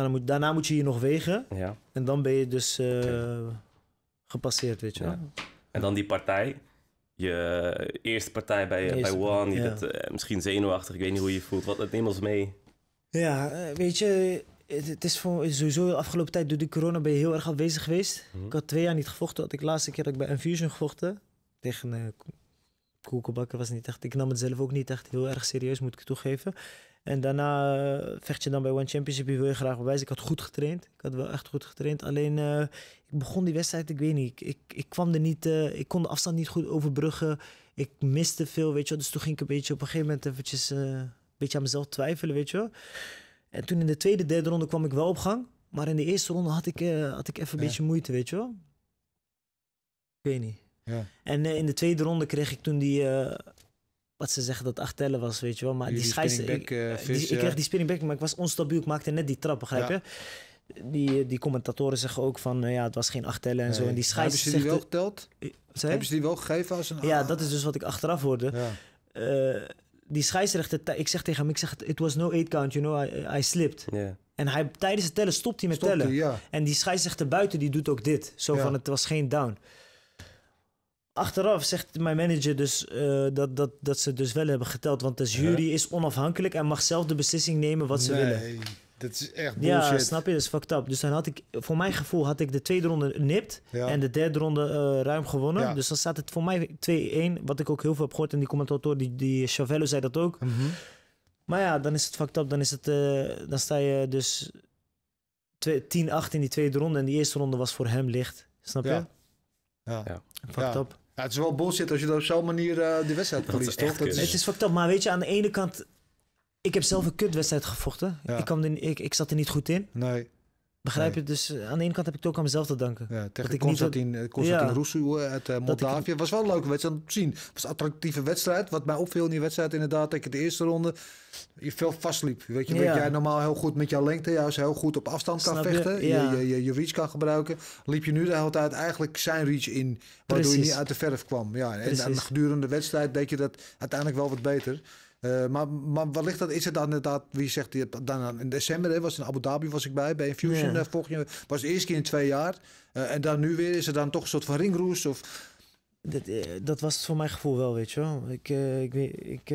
moet, daarna moet je je nog wegen. Ja. En dan ben je dus eh, gepasseerd, weet je wel. En dan die partij. Je eerste partij bij, eh, bij One. je eh, misschien zenuwachtig. Ik weet niet hoe je voelt. Wat, het neem ons mee. Ja, weet je... Het, is voor, sowieso de afgelopen tijd door de corona ben je heel erg afwezig geweest. Mhm. Ik had twee jaar niet gevochten. Had ik de laatste keer dat ik bij Infusion gevochten. Tegen koekenbakken was niet echt... Ik nam het zelf ook niet echt heel erg serieus, moet ik toegeven. En daarna eh, vecht je dan bij One Championship. Je wil je graag bewijzen. Ik had goed getraind. Ik had wel echt goed getraind. Alleen eh, ik begon die wedstrijd, ik weet niet. Ik, ik, ik kwam er niet, eh, ik kon de afstand niet goed overbruggen. Ik miste veel, weet je wel. Dus toen ging ik een beetje op een gegeven moment eventjes een beetje aan mezelf twijfelen, weet je wel. En toen in de tweede, derde ronde kwam ik wel op gang. Maar in de eerste ronde had ik, had ik even een beetje moeite, weet je wel. Ik weet niet. Ja. En in de tweede ronde kreeg ik toen die, wat ze zeggen dat acht tellen was, weet je wel. Maar die scheidsrechter. ik, eh, ik kreeg die spinning back, maar ik was onstabiel. Ik maakte net die trap, begrijp je? Die, die commentatoren zeggen ook van, eh, ja, het was geen acht tellen en zo. En die scheids Hebben ze die wel geteld? Eh, zei? Hebben ze die wel gegeven als een Ja, dat is dus wat ik achteraf hoorde. Ja. die scheidsrechter, ik zeg tegen hem, ik zeg, it was no eight count, you know, I, I slipped. En hij, tijdens het tellen stopt hij met tellen. ja. En die scheidsrechter buiten, die doet ook dit. Zo van, het was geen down. Achteraf zegt mijn manager dus eh, dat, dat, dat ze dus wel hebben geteld. Want de jury is onafhankelijk en mag zelf de beslissing nemen wat ze nee, willen. dat is echt bullshit. Ja, snap je? Dat is fucked up. Dus dan had ik, voor mijn gevoel, had ik de tweede ronde nipt. En de derde ronde eh, ruim gewonnen. Dus dan staat het voor mij 2-1. Wat ik ook heel veel heb gehoord. En die commentator, die, die Chavello, zei dat ook. Mhm. Maar ja, dan is het fucked up. Dan, is het, eh, dan sta je dus 10-8 in die tweede ronde. En die eerste ronde was voor hem licht. Snap je? Ja. ja. Fucked up het is wel bullshit als je dat op zo'n manier uh, de wedstrijd verliest, toch? Dat is... Het is fucked maar weet je, aan de ene kant... Ik heb zelf een kutwedstrijd gevochten. Ik, kwam ik, ik zat er niet goed in. Nee. Begrijp je? Dus eh, aan de ene kant heb ik het ook aan mezelf te danken. Ja, tegen dat ik Constantin, niet... uit Moldavië. was wel een leuke wedstrijd om te zien. Het was een attractieve wedstrijd. Wat mij opviel in die wedstrijd inderdaad, dat je de eerste ronde je veel vastliep. Weet je, ja. jij normaal heel goed met jouw lengte, juist heel goed op afstand kan vechten. Je? Je, je, reach kan gebruiken. Liep je nu de hele tijd eigenlijk zijn reach in, waardoor je niet uit de verf kwam. Ja, en, en gedurende de wedstrijd deed je dat uiteindelijk wel wat beter. Eh, maar, maar wellicht dat, is het dan inderdaad, wie zegt die, dan in december hè, was in Abu Dhabi was ik bij, bij Infusion fusion eh, vorig Was de eerste keer in twee jaar. Eh, en dan nu weer is het dan toch een soort van ringroes of... Dat, dat was voor mijn gevoel wel, weet je wel. Ik, ik, ik,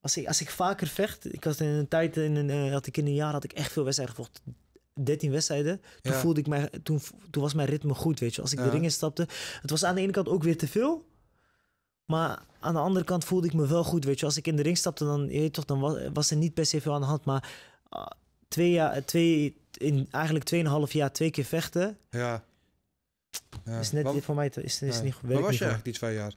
als, ik, als ik vaker vecht, ik had in een tijd, in een, had ik in een jaar had ik echt veel wedstrijden gevochten. 13 wedstrijden. Toen voelde ik mij, toen, toen was mijn ritme goed, weet je. Als ik de ring stapte, het was aan de ene kant ook weer te veel. Maar aan de andere kant voelde ik me wel goed, weet je. Als ik in de ring stapte, dan, je, toch, dan was, er niet per se veel aan de hand. Maar ah, twee jaar, twee, in eigenlijk 2,5 jaar twee keer vechten... Ja. ja. Is net voor mij is, is niet Waar was je eigenlijk die twee jaar?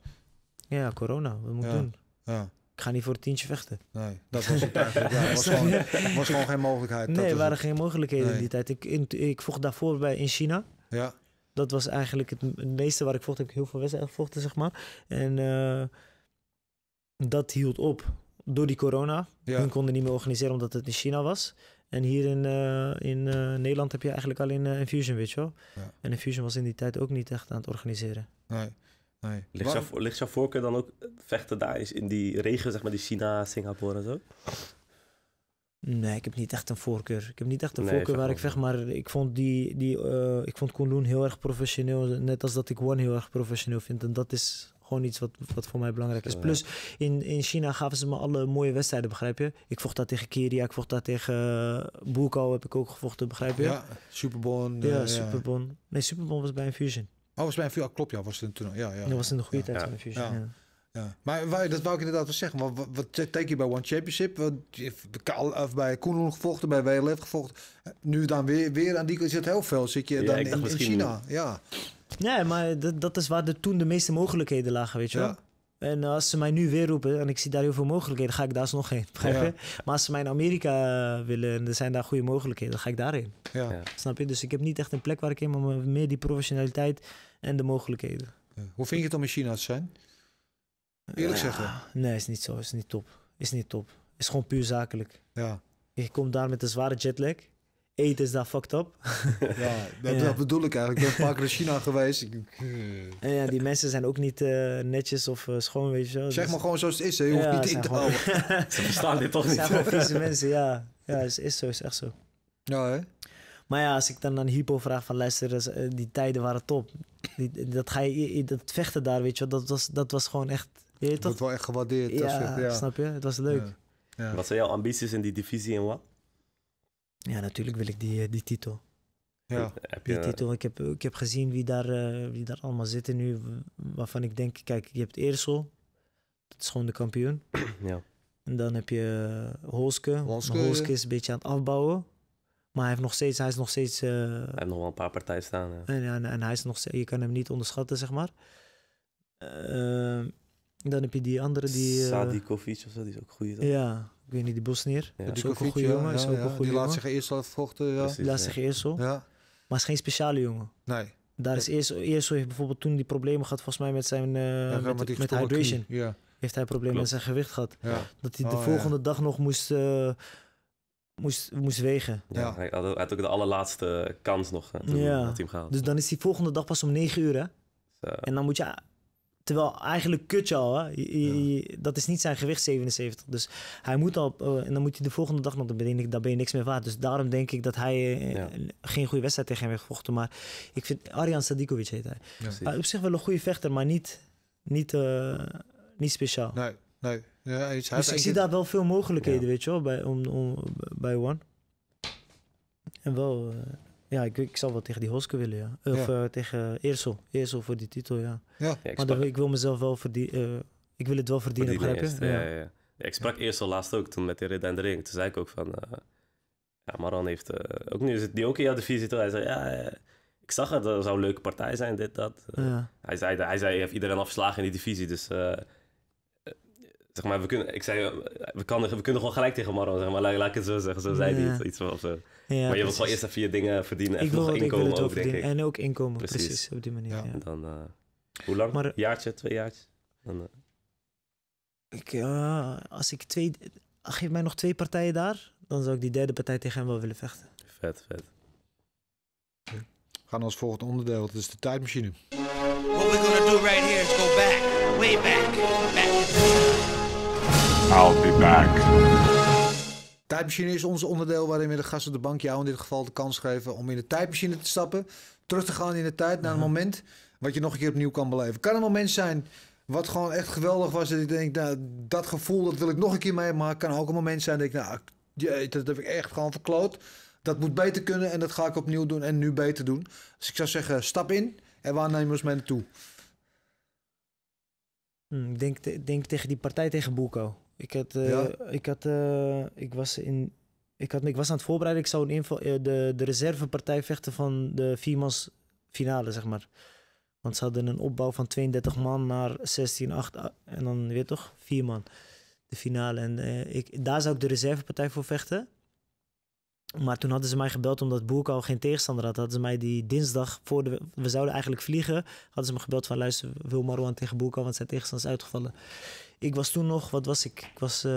Ja, corona. We moeten. ik ja. doen? Ja ik ga niet voor het tientje vechten. Nee, dat was het eigenlijk. Ja, was, gewoon, was gewoon geen mogelijkheid. Nee, er waren geen mogelijkheden in die tijd. Ik, in, ik vocht daarvoor bij in China. Ja dat was eigenlijk het, meeste waar ik vocht. Heb ik heel veel wedstrijden gevochten, zeg maar. En eh, dat hield op door die corona. Ja. Hun konden niet meer organiseren omdat het in China was. En hier in, eh, in eh, Nederland heb je eigenlijk alleen Fusion, weet je wel. Ja. En Fusion was in die tijd ook niet echt aan het organiseren. Nee. Nee. Ligt, jouw, ligt voorkeur dan ook vechten daar is in die regio, zeg maar, die China, Singapore en zo? Nee, ik heb niet echt een voorkeur. Ik heb niet echt een voorkeur waar ik zeg, maar ik vond, die, die, eh, ik vond Koenloen heel erg professioneel. Net als dat ik One heel erg professioneel vind. En dat is gewoon iets wat, wat voor mij belangrijk is. Plus, in, in China gaven ze me alle mooie wedstrijden, begrijp je? Ik vocht daar tegen Kiria, ik vocht daar tegen uh, heb ik ook gevochten, begrijp je? Ja, Superbon. ja, eh, Superbon. Nee, Superbon was bij een Fusion. Oh, was bij een Fusion, ah, klopt ja, was het een toernooi. Ja, ja, dat was in de goede tijd van ja. Fusion, ja. Ja. Maar dat wou ik inderdaad wel zeggen. Maar wat take je bij One Championship? Wat, of bij gevolgd gevochten, bij WLF gevolgd Nu dan weer, weer aan die het heel veel. Zit je dan in, in China? Ja. Nee, maar dat, dat is waar de, toen de meeste mogelijkheden lagen, weet je ja. wel. En als ze mij nu weer roepen en ik zie daar heel veel mogelijkheden, ga ik daar nog heen. Ja. Maar als ze mij in Amerika willen en er zijn daar goede mogelijkheden, dan ga ik daarheen. Ja. Snap je? Dus ik heb niet echt een plek waar ik in, maar meer die professionaliteit en de mogelijkheden. Hoe vind je het om in China te zijn? Eerlijk zeggen? Nee, is niet zo. Is niet top. Is niet top. Is gewoon puur zakelijk. Ja. Je komt daar met een zware jetlag. Eten is daar fucked up. ja, dat, bedoel ik eigenlijk. Ik ben vaak naar China geweest. en ja, die mensen zijn ook niet eh, netjes of eh, schoon, weet je Zeg dus- maar gewoon zoals het is, hè. Je hoeft niet in te Ze bestaan dit toch niet? zijn gewoon mensen, ja. Ja, is, is zo, is echt zo. Ja, hè? Maar ja, als ik dan aan Hypo vraag van luister, eh, die tijden waren top. dat, ga je, dat vechten daar, weet je wel, dat was, dat was gewoon echt je wordt wel echt gewaardeerd. Ja, als je, ja, snap je? Het was leuk. Ja. Wat zijn jouw ambities in die divisie en wat? Ja, natuurlijk wil ik die, eh, die titel. Ja. Heb je... Die titel. Ik heb, ik heb gezien wie daar, eh, wie daar allemaal zitten nu. Waarvan ik denk, kijk, je hebt Eersel. Dat is gewoon de kampioen. Ja. En dan heb je eh, Holske. Holske, Holske is een beetje aan het afbouwen. Maar hij, heeft nog steeds, hij is nog steeds... hij heeft nog wel een paar partijen staan. En, en, hij is nog, je kan hem niet onderschatten, zeg maar. Uh, dan heb je die andere die... Eh, Sadikovic of zo, die is ook goed. Ja, ik weet niet, die Bosnier. Dat is ook een goede jongen. die laat zich eerst al vochten. Ja. laatste laat zich eerst zo. Ja. Maar is geen speciale jongen. Nee. Daar is eerst, eerst heeft bijvoorbeeld toen die problemen gehad, volgens mij met zijn eh, met, met hydration. Ja. Heeft hij problemen met zijn gewicht gehad. Dat hij de oh, volgende dag nog moest, eh, moest, moest wegen. Ja, Hij, had, ook de allerlaatste kans nog. toen ja. Had hij hem gehaald. Dus dan is die volgende dag pas om 9 uur hè. Zo. En dan moet je Terwijl eigenlijk kutje al, hè? Je, dat is niet zijn gewicht 77. Dus hij moet al, eh, en dan moet je de volgende dag nog, dan ben, je, ben je niks meer waard. Dus daarom denk ik dat hij eh, geen goede wedstrijd tegen heeft gevochten. Maar ik vind Arjan Sadikovic heet hij. op zich wel een goede vechter, maar niet, niet, eh, niet speciaal. Nee, nee. Ja, dus ik zie daar wel veel mogelijkheden, weet je wel, bij, om, om, bij One. En wel, ja, ik, ik zou wel tegen die Hoske willen, ja. Of eh, tegen Eersel. Eersel voor die titel, ja. ik maar ik wil mezelf wel verdienen. Eh, ik wil het wel verdienen, begrijp je? Ja. Ja, ik sprak Eersel laatst ook, toen met de Red en de Ring. Toen zei ik ook van... Uh, ja, Maran heeft... ook nu is het die ook in jouw divisie. Toen hij zei, ja... ik zag het, dat zou een leuke partij zijn, dit, dat. Hij, zei, hij zei, heeft iedereen afgeslagen in die divisie, dus zeg maar, we kunnen, ik zei, eh, we, kan, we kunnen gewoon gelijk tegen Marwan zeg maar, laat, laat, ik het zo zeggen, zo zei hij iets van of zo. Ja, maar je wilt wel eerst even je dingen verdienen, echt nog inkomen ook, ik. En ook inkomen, precies, op die manier, ja. dan, eh, hoe lang? Maar, jaartje, twee jaartjes? Dan, eh. ik, als ik twee, ah, geef mij nog twee partijen daar, dan zou ik die derde partij tegen hem wel willen vechten. Vet, vet. We gaan als volgend onderdeel, dat is de tijdmachine. What we're gonna do right here is go back, way back, back I'll be back. Tijdmachine is ons onderdeel waarin we de gasten de bank jou in dit geval de kans geven om in de tijdmachine te stappen. Terug te gaan in de tijd naar een mhm. moment wat je nog een keer opnieuw kan beleven. Kan een moment zijn wat gewoon echt geweldig was. Dat ik denk, nou, dat gevoel dat wil ik nog een keer meemaken. Kan ook een moment zijn dat ik, nou, dat heb ik echt gewoon verkloot. Dat moet beter kunnen en dat ga ik opnieuw doen en nu beter doen. Dus ik zou zeggen, stap in en waar nemen we ons mee naartoe? Hmm, denk, denk tegen die partij tegen Boeko. Ik, had, eh, ik, had, eh, ik, was in, ik, had, ik was aan het voorbereiden. Ik zou in eh, de, de reservepartij vechten van de viermans finale, zeg maar. Want ze hadden een opbouw van 32 man naar 16, 8 en dan weer toch vier man. De finale. En ik, daar zou ik de reservepartij voor vechten. Maar toen hadden ze mij gebeld omdat Boerka al geen tegenstander had. Hadden ze mij die dinsdag voor de. We zouden eigenlijk vliegen. Hadden ze me gebeld van: luister, wil Marwan tegen Boerka, want zijn tegenstander is uitgevallen. Ik was toen nog, wat was ik? Ik was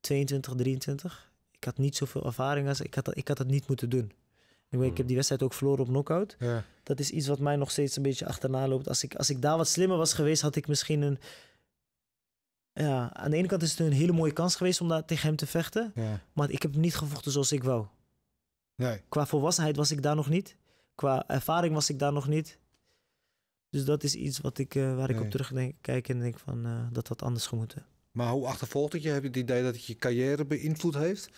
22, eh, 23. Ik had niet zoveel ervaring als ik had, dat, ik had dat niet moeten doen. Ik heb hmm. die wedstrijd ook verloren op knockout. Ja. Dat is iets wat mij nog steeds een beetje achterna loopt. Als ik, als ik daar wat slimmer was geweest, had ik misschien een. Ja, aan de ene kant is het een hele mooie kans geweest om daar tegen hem te vechten. Ja. Maar ik heb niet gevochten zoals ik wou. Nee. Qua volwassenheid was ik daar nog niet. Qua ervaring was ik daar nog niet. Dus dat is iets wat ik, uh, waar ik nee. op terugkijk en denk van uh, dat had anders gemoeten. Maar hoe achtervolgt het je? Heb je het idee dat het je carrière beïnvloed heeft?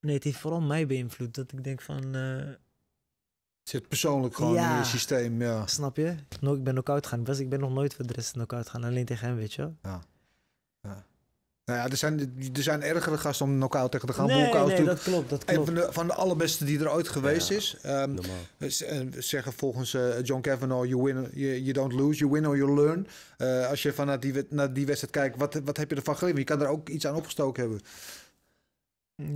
Nee, het heeft vooral mij beïnvloed. Dat ik denk van... Uh, zit persoonlijk gewoon in je systeem, ja. Snap je? Ik ben ook uitgaan. Ik ben nog nooit voor de rest gaan. Alleen tegen hem, weet je wel. Ja. ja. Nou ja, er zijn, er zijn ergere gasten om knockout tegen te gaan. Nee, nee, dat klopt, dat klopt. van de, van de allerbeste die er ooit geweest is. Ehm, eh, eh, zeggen volgens eh, John Kavanaugh, you, win, you, you, don't lose, you win or you learn. als je vanuit naar die, naar die wedstrijd kijkt, wat, wat heb je ervan geleerd? Je kan er ook iets aan opgestoken hebben.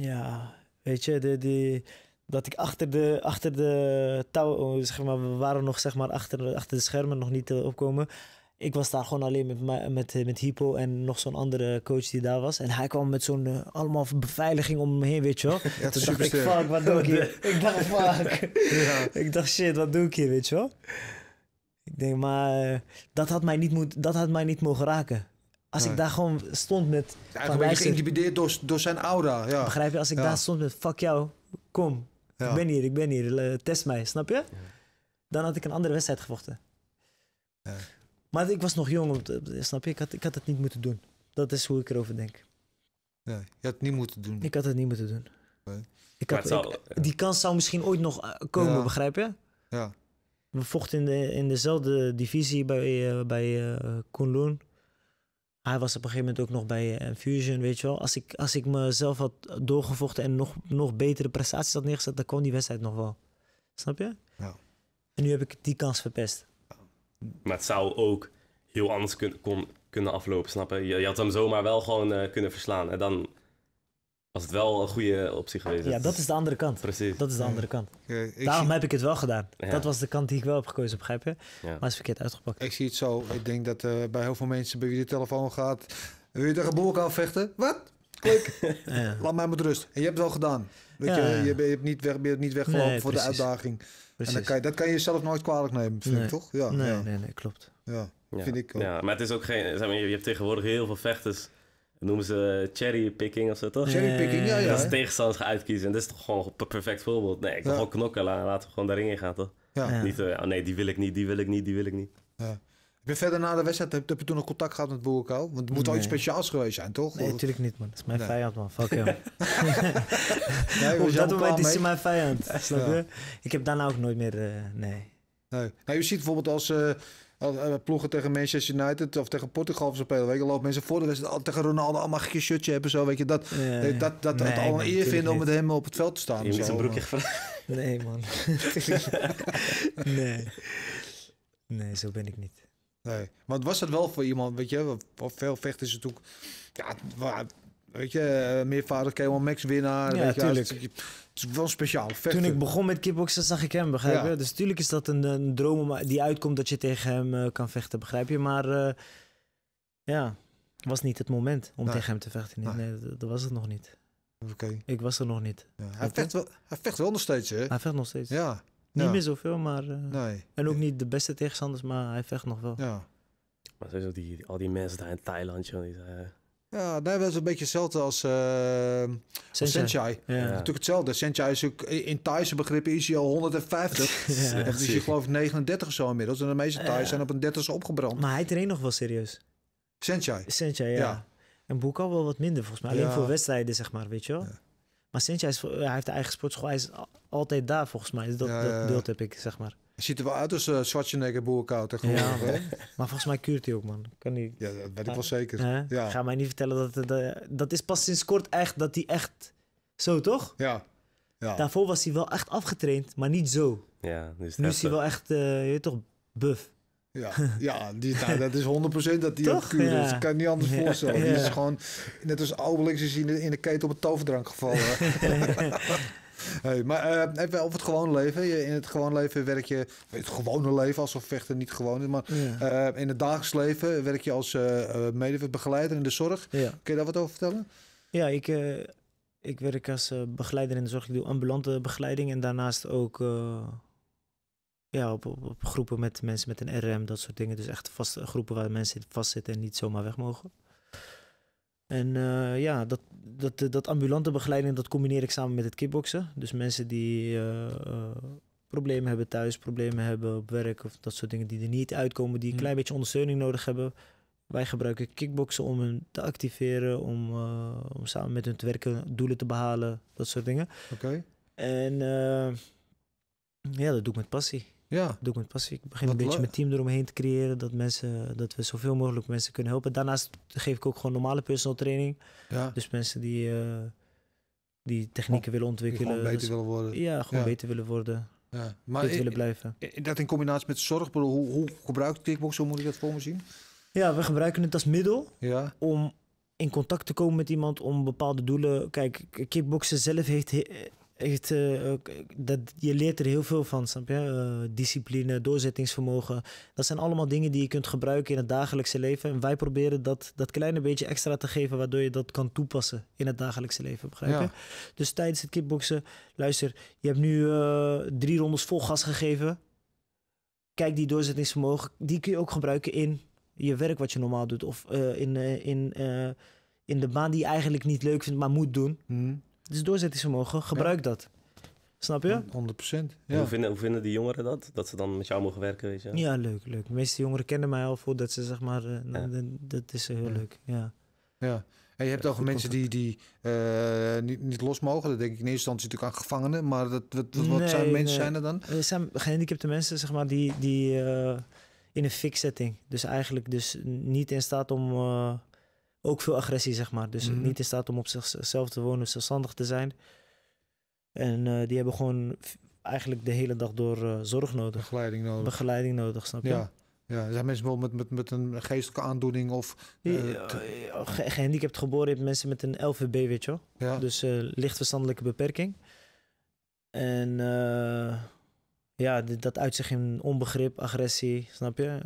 Ja, weet je, de, dat ik achter de, achter de touw, oh, zeg maar, we waren nog zeg maar, achter, achter de schermen nog niet opkomen ik was daar gewoon alleen met, met, eh, met Hippo en nog zo'n andere coach die daar was. En hij kwam met zo'n eh, allemaal beveiliging om me heen, weet je wel. Ja, Toen dacht ik, fuck, wat doe ik hier? ik dacht, fuck. Ik dacht, shit, wat doe ik hier, weet je wel. Ik denk, maar eh, dat, had mij niet moet, dat had mij niet mogen raken. Als ik daar gewoon stond met... Eigenlijk geïntimideerd door, door zijn aura, ja. Begrijp je? Als ik daar stond met, fuck jou, kom. Ik ben hier, ik ben hier, test mij, snap je? Dan had ik een andere wedstrijd gevochten. Ja. Maar ik was nog jong, eh, snap je? Ik had, ik had het niet moeten doen. Dat is hoe ik erover denk. Ja, je had het niet moeten doen. Ik had het niet moeten doen. Ik had, Die kans zou misschien ooit nog eh, komen, begrijp je? Ja. We vochten in, de, in dezelfde divisie bij, uh, bij uh, Hij was op een gegeven moment ook nog bij Fusion, weet je wel. Als ik, als ik mezelf had doorgevochten en nog, nog betere prestaties had neergezet, dan kon die wedstrijd nog wel. Snap je? Ja. En nu heb ik die kans verpest. Maar het zou ook heel anders kon, kunnen aflopen, snappen? Je, je had hem zomaar wel gewoon eh, kunnen verslaan. En dan was het wel een goede optie geweest. Ja, dat is de andere kant. Precies. Dat is de andere kant. Ja, Daarom heb ik het wel gedaan. Dat was de kant die ik wel heb gekozen, begrijp je? Ja. Maar het is verkeerd uitgepakt. Ik zie het zo. Ik denk dat eh, bij heel veel mensen bij wie de telefoon gaat... Wil je tegen een boel vechten? Wat? Klik. Laat mij met rust. En je hebt het wel gedaan ja. je, je bent niet, weg, bent niet weggelopen voor de uitdaging. En dan kan dat kan je zelf nooit kwalijk nemen, vind ik toch? Ja, nee, ja. nee, nee, klopt. Ja, vind ik ook. Ja, maar het is ook geen... je hebt tegenwoordig heel veel vechters noemen ze eh, cherrypicking of zo, toch? ja, ja. Dat is tegenstanders gaan uitkiezen. En dat is toch gewoon een perfect voorbeeld. Nee, ik ga gewoon knokken. Laten we gewoon daarin gaan, toch? Ja. Niet, eh, oh nee, die wil ik niet, die wil ik niet, die wil ik niet. Ja. Ben verder na de wedstrijd, heb, je toen nog contact gehad met Boerko? Want het moet nee. wel iets speciaals geweest zijn, toch? Nee, natuurlijk niet, man. Dat is mijn vijand, man. Fuck hem. nee, dat moment is mijn vijand. Snap je? Ik heb daarna ook nooit meer... Eh, nee. Nou, je ziet bijvoorbeeld als... Eh, eh, ploegen tegen Manchester United of tegen Portugal of spelen. Weet je, lopen mensen voor de wedstrijd tegen Ronaldo allemaal een shirtje hebben zo. Weet je, dat, Dat dat, dat, het allemaal eer vinden om met hem op het veld te staan. Je moet een broekje gevraagd. Nee, man. nee. Nee, zo ben ik niet. Nee, want was dat wel voor iemand, weet je, veel vechten is natuurlijk, ja, weet je, eh, meervoudig k Max winnaar. Ja, weet Het, is wel speciaal vechten. Toen ik begon met kickboxen zag ik hem, begrijp je? Ja. Dus natuurlijk is dat een, een, droom die uitkomt dat je tegen hem eh, kan vechten, begrijp je? Maar uh, ja, was niet het moment om tegen hem te vechten. Nee, dat, was het nog niet. Oké. Ik was er nog niet. Ja, hij, vecht wel, hij vecht wel nog steeds, hè? Hij vecht nog steeds. Ja. Niet meer zoveel, maar... Eh, nee. En ook niet de beste tegenstanders, maar hij vecht nog wel. Ja. Maar sowieso die, al die mensen daar in Thailand, die eh, Ja, dat is een beetje hetzelfde als, uh, eh, Senchai. Ja. ja. Natuurlijk hetzelfde. Senchai is ook in Thaise begrippen is hij al 150. Echt, je geloof 39 of zo inmiddels. En de meeste Thais zijn op een 30 opgebrand. Maar hij traint nog wel serieus. Senchai. Senchai, ja. ja. En Boek al wel wat minder volgens mij. Alleen voor wedstrijden, zeg maar, weet je wel. Maar Sintje hij, is, heeft de eigen sportschool. Hij is altijd daar volgens mij. Dus dat, ja, beeld heb ik, zeg maar. Hij ziet er wel uit als uh, Schwarzenegger boerkoud. Ja, maar volgens mij kuurt hij ook, man. Kan niet. Ja, dat weet ik ah, wel zeker. Ja. Ga mij niet vertellen dat... Eh, dat is pas sinds kort echt dat hij echt... Zo, toch? Ja. ja. Daarvoor was hij wel echt afgetraind, maar niet zo. Ja, dus is, nu is hij wel echt, uh, je toch, buff. Ja, ja nou, dat is 100% dat die Toch? Kuur, Dat kan je niet anders voorstellen. Ja. is gewoon, net als Obelix is in de, in de keten op een toverdrank gevallen. hey, maar uh, even over het gewone leven. Je, in het gewone leven werk je, het gewone leven, alsof vechten niet gewoon is, maar eh, in het dagelijks leven werk je als uh, medebegeleider in de zorg. Kun je daar wat over vertellen? Ja, ik, ik werk als begeleider in de zorg. Ik doe ambulante begeleiding en daarnaast ook ja, op, groepen met mensen met een RM, dat soort dingen. Dus echt vast, groepen waar mensen vastzitten en niet zomaar weg mogen. En eh, ja, dat, dat, eh, dat ambulante begeleiding, dat combineer ik samen met het kickboksen. Dus mensen die eh, problemen hebben thuis, problemen hebben op werk of dat soort dingen die er niet uitkomen, die een mm. klein beetje ondersteuning nodig hebben. Wij gebruiken kickboksen om hen te activeren, om, om samen met hun te werken, doelen te behalen, dat soort dingen. Oké. En ja, dat doe ik met passie. Ja. Dat doe ik met passie. Ik begin een beetje mijn team eromheen te creëren. Dat, mensen, dat we zoveel mogelijk mensen kunnen helpen. Daarnaast geef ik ook gewoon normale personal training. Ja. Dus mensen die, eh, die technieken willen ontwikkelen. gewoon beter willen worden. Ja, gewoon beter willen worden. Ja. Maar beter willen blijven. Dat in combinatie met zorg. Hoe, hoe gebruikt kickbox? Hoe moet ik dat voor me zien? Ja, we gebruiken het als middel ja. om in contact te komen met iemand om bepaalde doelen. Kijk, kickboksen zelf heeft, echt, eh, eh, dat, je leert er heel veel van, snap je? Eh, discipline, doorzettingsvermogen. Dat zijn allemaal dingen die je kunt gebruiken in het dagelijkse leven. En wij proberen dat, dat kleine beetje extra te geven, waardoor je dat kan toepassen in het dagelijkse leven, begrijp je? Dus tijdens het kickboksen, luister, je hebt nu drie rondes vol gas gegeven. Kijk, die doorzettingsvermogen, die kun je ook gebruiken in je werk wat je normaal doet. Of in, in, in de baan die je eigenlijk niet leuk vindt, maar moet doen. Mhm. Dus doorzettingsvermogen, gebruik dat. Snap je? 100%. Ja. Hoe, vinden, hoe vinden die jongeren dat? Dat ze dan met jou mogen werken, weet je? Ja, leuk, leuk. De meeste jongeren kennen mij al voor dat ze zeg maar... Eh, dat is eh, heel leuk, ja. Ja. En je hebt ook mensen die, die eh, niet, niet los mogen. Dat denk ik in eerste instantie natuurlijk aan gevangenen. Maar dat, wat, wat zijn mensen zijn er dan? Er zijn gehandicapte mensen, zeg maar, die, die in een fix setting. Dus eigenlijk dus niet in staat om ook veel agressie, zeg maar. Dus mhm. niet in staat om op zichzelf te wonen, zelfstandig te zijn. En eh, die hebben gewoon eigenlijk de hele dag door eh, zorg nodig. Begeleiding nodig. Begeleiding nodig, snap je? Ja. Ja, zijn mensen wel met, met, met een geestelijke aandoening of... Uh, gehandicapt geboren, je hebt mensen met een LVB, weet je wel. Ja. Dus licht verstandelijke beperking. En ja, dat uitzicht in onbegrip, agressie, snap je?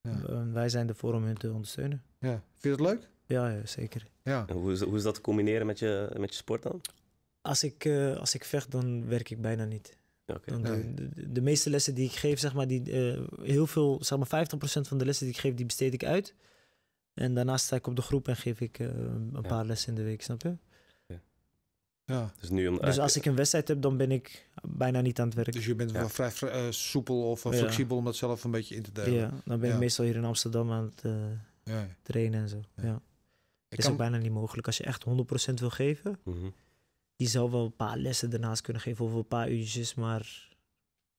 Ja. Wij zijn ervoor om hen te ondersteunen. Ja. Vind je dat leuk? Ja, ja zeker. Ja. En hoe, is, hoe is dat te combineren met je, met je sport dan? Als ik, eh, als ik vecht, dan werk ik bijna niet. Okay. Dan de, meeste lessen die ik geef, zeg maar, die, eh, heel veel, zeg maar 50% van de lessen die ik geef, die besteed ik uit. En daarnaast sta ik op de groep en geef ik eh, een paar lessen in de week, snap je? Ja. Dus, nu dus als ik een wedstrijd heb, dan ben ik bijna niet aan het werk. Dus je bent wel vrij soepel of flexibel om dat zelf een beetje in te delen? Ja, dan ben ik meestal hier in Amsterdam aan het trainen en zo. Ja. is ook bijna niet mogelijk. Als je echt 100% wil geven, mm die zou wel een paar lessen daarnaast kunnen geven of een paar uurtjes. Maar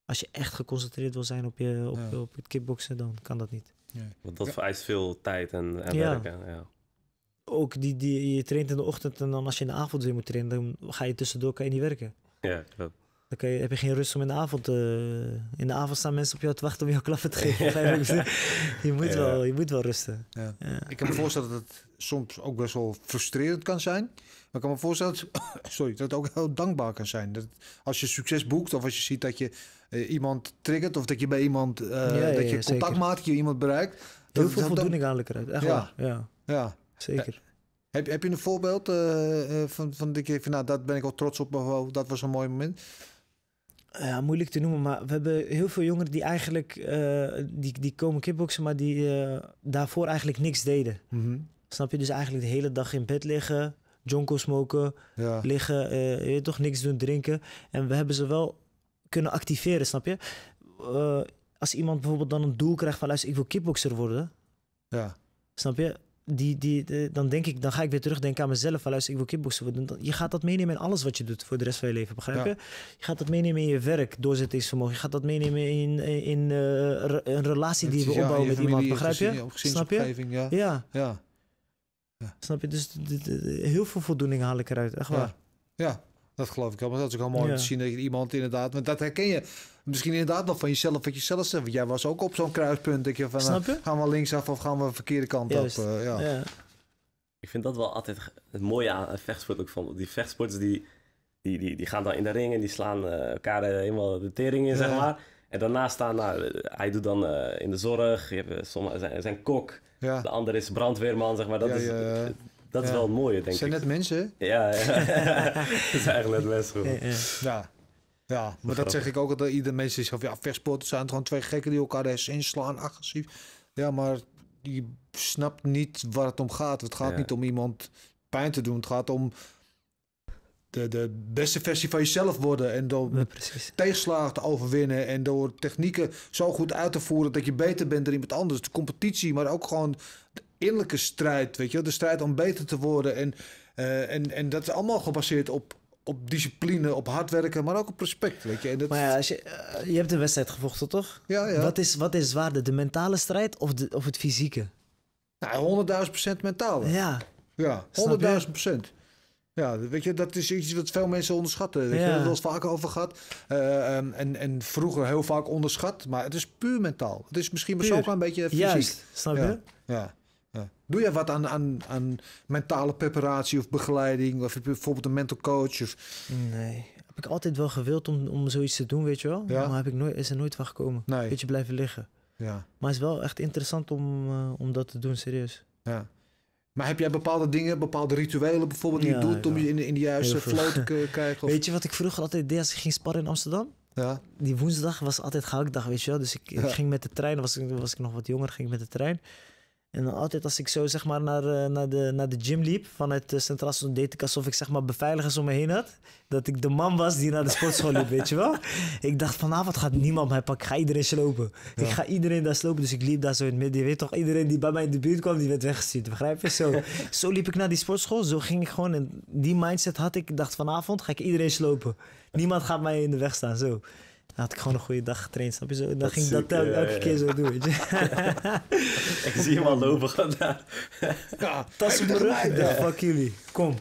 als je echt geconcentreerd wil zijn op, je, op, op het kickboksen, dan kan dat niet. Ja. Want dat vereist veel tijd en, en Ja. Ook die, die, je traint in de ochtend en dan als je in de avond weer moet trainen, dan ga je tussendoor, kan je niet werken. Ja, klopt. Dan heb je geen rust om in de avond te... Eh, in de avond staan mensen op jou te wachten om jouw klappen te geven. je, moet wel, je moet wel rusten. Ja. Ik kan me voorstellen dat het soms ook best wel frustrerend kan zijn. Maar ik kan me voorstellen dat, sorry, dat het ook heel dankbaar kan zijn. Dat als je succes boekt of als je ziet dat je eh, iemand triggert... of dat je bij iemand, eh, dat je contact maakt, je iemand bereikt. Heel veel voldoening aan eigenlijk eruit. Echt ja. Waar. Ja. zeker. Heb, heb je een voorbeeld van, van keer? je van, nou, dat ben ik wel trots op, dat was een mooi moment? ja, moeilijk te noemen, maar we hebben heel veel jongeren die eigenlijk eh, die, die komen kickboxen maar die eh, daarvoor eigenlijk niks deden. Mhm. Snap je? Dus eigenlijk de hele dag in bed liggen, jonko smoken, liggen, uh, toch niks doen, drinken. En we hebben ze wel kunnen activeren, snap je? als iemand bijvoorbeeld dan een doel krijgt van luister, ik wil kickboxer worden. Ja. Snap je? die, die, dan denk ik, dan ga ik weer terugdenken aan mezelf. Van, luister, ik wil kickboksen Je gaat dat meenemen in alles wat je doet voor de rest van je leven, begrijp je? Je gaat dat meenemen in je werk, doorzettingsvermogen. Je gaat dat meenemen in, in, eh, een relatie die we opbouwen met iemand, begrijp je? Snap je? Ja. ja. Ja. Snap je? Dus heel veel voldoening haal ik eruit, echt waar. Ja, dat geloof ik wel. Maar dat is ook wel mooi om te zien dat je iemand inderdaad... Want dat herken je misschien inderdaad nog van jezelf wat je zelf zegt. Want jij was ook op zo'n kruispunt. van, Snap eh, je? gaan we linksaf of gaan we de verkeerde kant op? Eh, ja. ja. Ik vind dat wel altijd het mooie aan vechtsport ook van. Die vechtsporters die, die, die, die gaan dan in de ring en die slaan eh, elkaar helemaal de tering in, zeg maar. En daarna staan, nou, hij doet dan in de zorg, je hebt, zijn, kok, de ander is brandweerman, zeg maar. Dat is, dat is wel het mooie, denk zijn ik. Zijn net mensen? Ja, ja. dat zijn eigenlijk net mensen. Ja, ja, maar dat, zeg ik ook altijd. Ieder mens is van ja, versporten zijn gewoon twee gekken die elkaar eens inslaan, agressief. Ja, maar je snapt niet waar het om gaat. Het gaat niet om iemand pijn te doen. Het gaat om de, de beste versie van jezelf worden. En door ja, tegenslagen te overwinnen. En door technieken zo goed uit te voeren dat je beter bent dan iemand anders. De competitie, maar ook gewoon de innerlijke strijd. Weet je, de strijd om beter te worden. En, eh, en, en dat is allemaal gebaseerd op op discipline, op hard werken, maar ook op respect. Weet je? En dat... Maar ja, als je, eh, je hebt een wedstrijd gevochten, toch? Ja, ja. Wat, is, wat is zwaarder, de mentale strijd of, de, of het fysieke? Nou, 100.000% mentaal. Ja. Ja, 100.000%. Ja, weet je, dat is iets wat veel mensen onderschatten. Weet ja. je, dat was vaak over gehad. Eh, ehm, en, en vroeger heel vaak onderschat. Maar het is puur mentaal. Het is misschien maar zo een beetje fysiek. Juist, snap je? ja. Doe je wat aan, aan, aan mentale preparatie of begeleiding? Of heb je bijvoorbeeld een mental coach? Of... Nee. Heb ik altijd wel gewild om, om zoiets te doen, weet je wel. Maar heb ik nooit, is er nooit van gekomen. Nee. Beetje blijven liggen. Ja. Maar het is wel echt interessant om, eh, om dat te doen, serieus. Ja. Maar heb jij bepaalde dingen, bepaalde rituelen bijvoorbeeld die je doet om je in, in de juiste flow te krijgen? Of... Weet je wat ik vroeger altijd deed als ik ging sparren in Amsterdam? Ja. Die woensdag was altijd gehaktdag, weet je wel. Dus ik, ik ging met de trein, was, was ik nog wat jonger, ging ik met de trein. En altijd als ik zo zeg maar naar, eh, naar, de, naar de gym liep vanuit Centraal Station, deed ik alsof ik zeg maar beveiligers om me heen had. Dat ik de man was die naar de sportschool liep, weet je wel. Ik dacht vanavond ah, gaat niemand mij pakken, ik ga iedereen slopen. Ik ga iedereen daar slopen, dus ik liep daar zo in het midden. Je weet toch, iedereen die bij mij in de buurt kwam, die werd weggestuurd, begrijp je? Zo, zo liep ik naar die sportschool, zo ging ik gewoon. En die mindset had ik, ik dacht vanavond ga ik iedereen slopen. Niemand gaat mij in de weg staan, zo. Dan had ik gewoon een goede dag getraind, snap je? Zo, dan ging ik dat elke, keer zo doen, ik zie hem al lopen gaan daar. ja, tas op mijn rug. Ik fuck jullie, kom.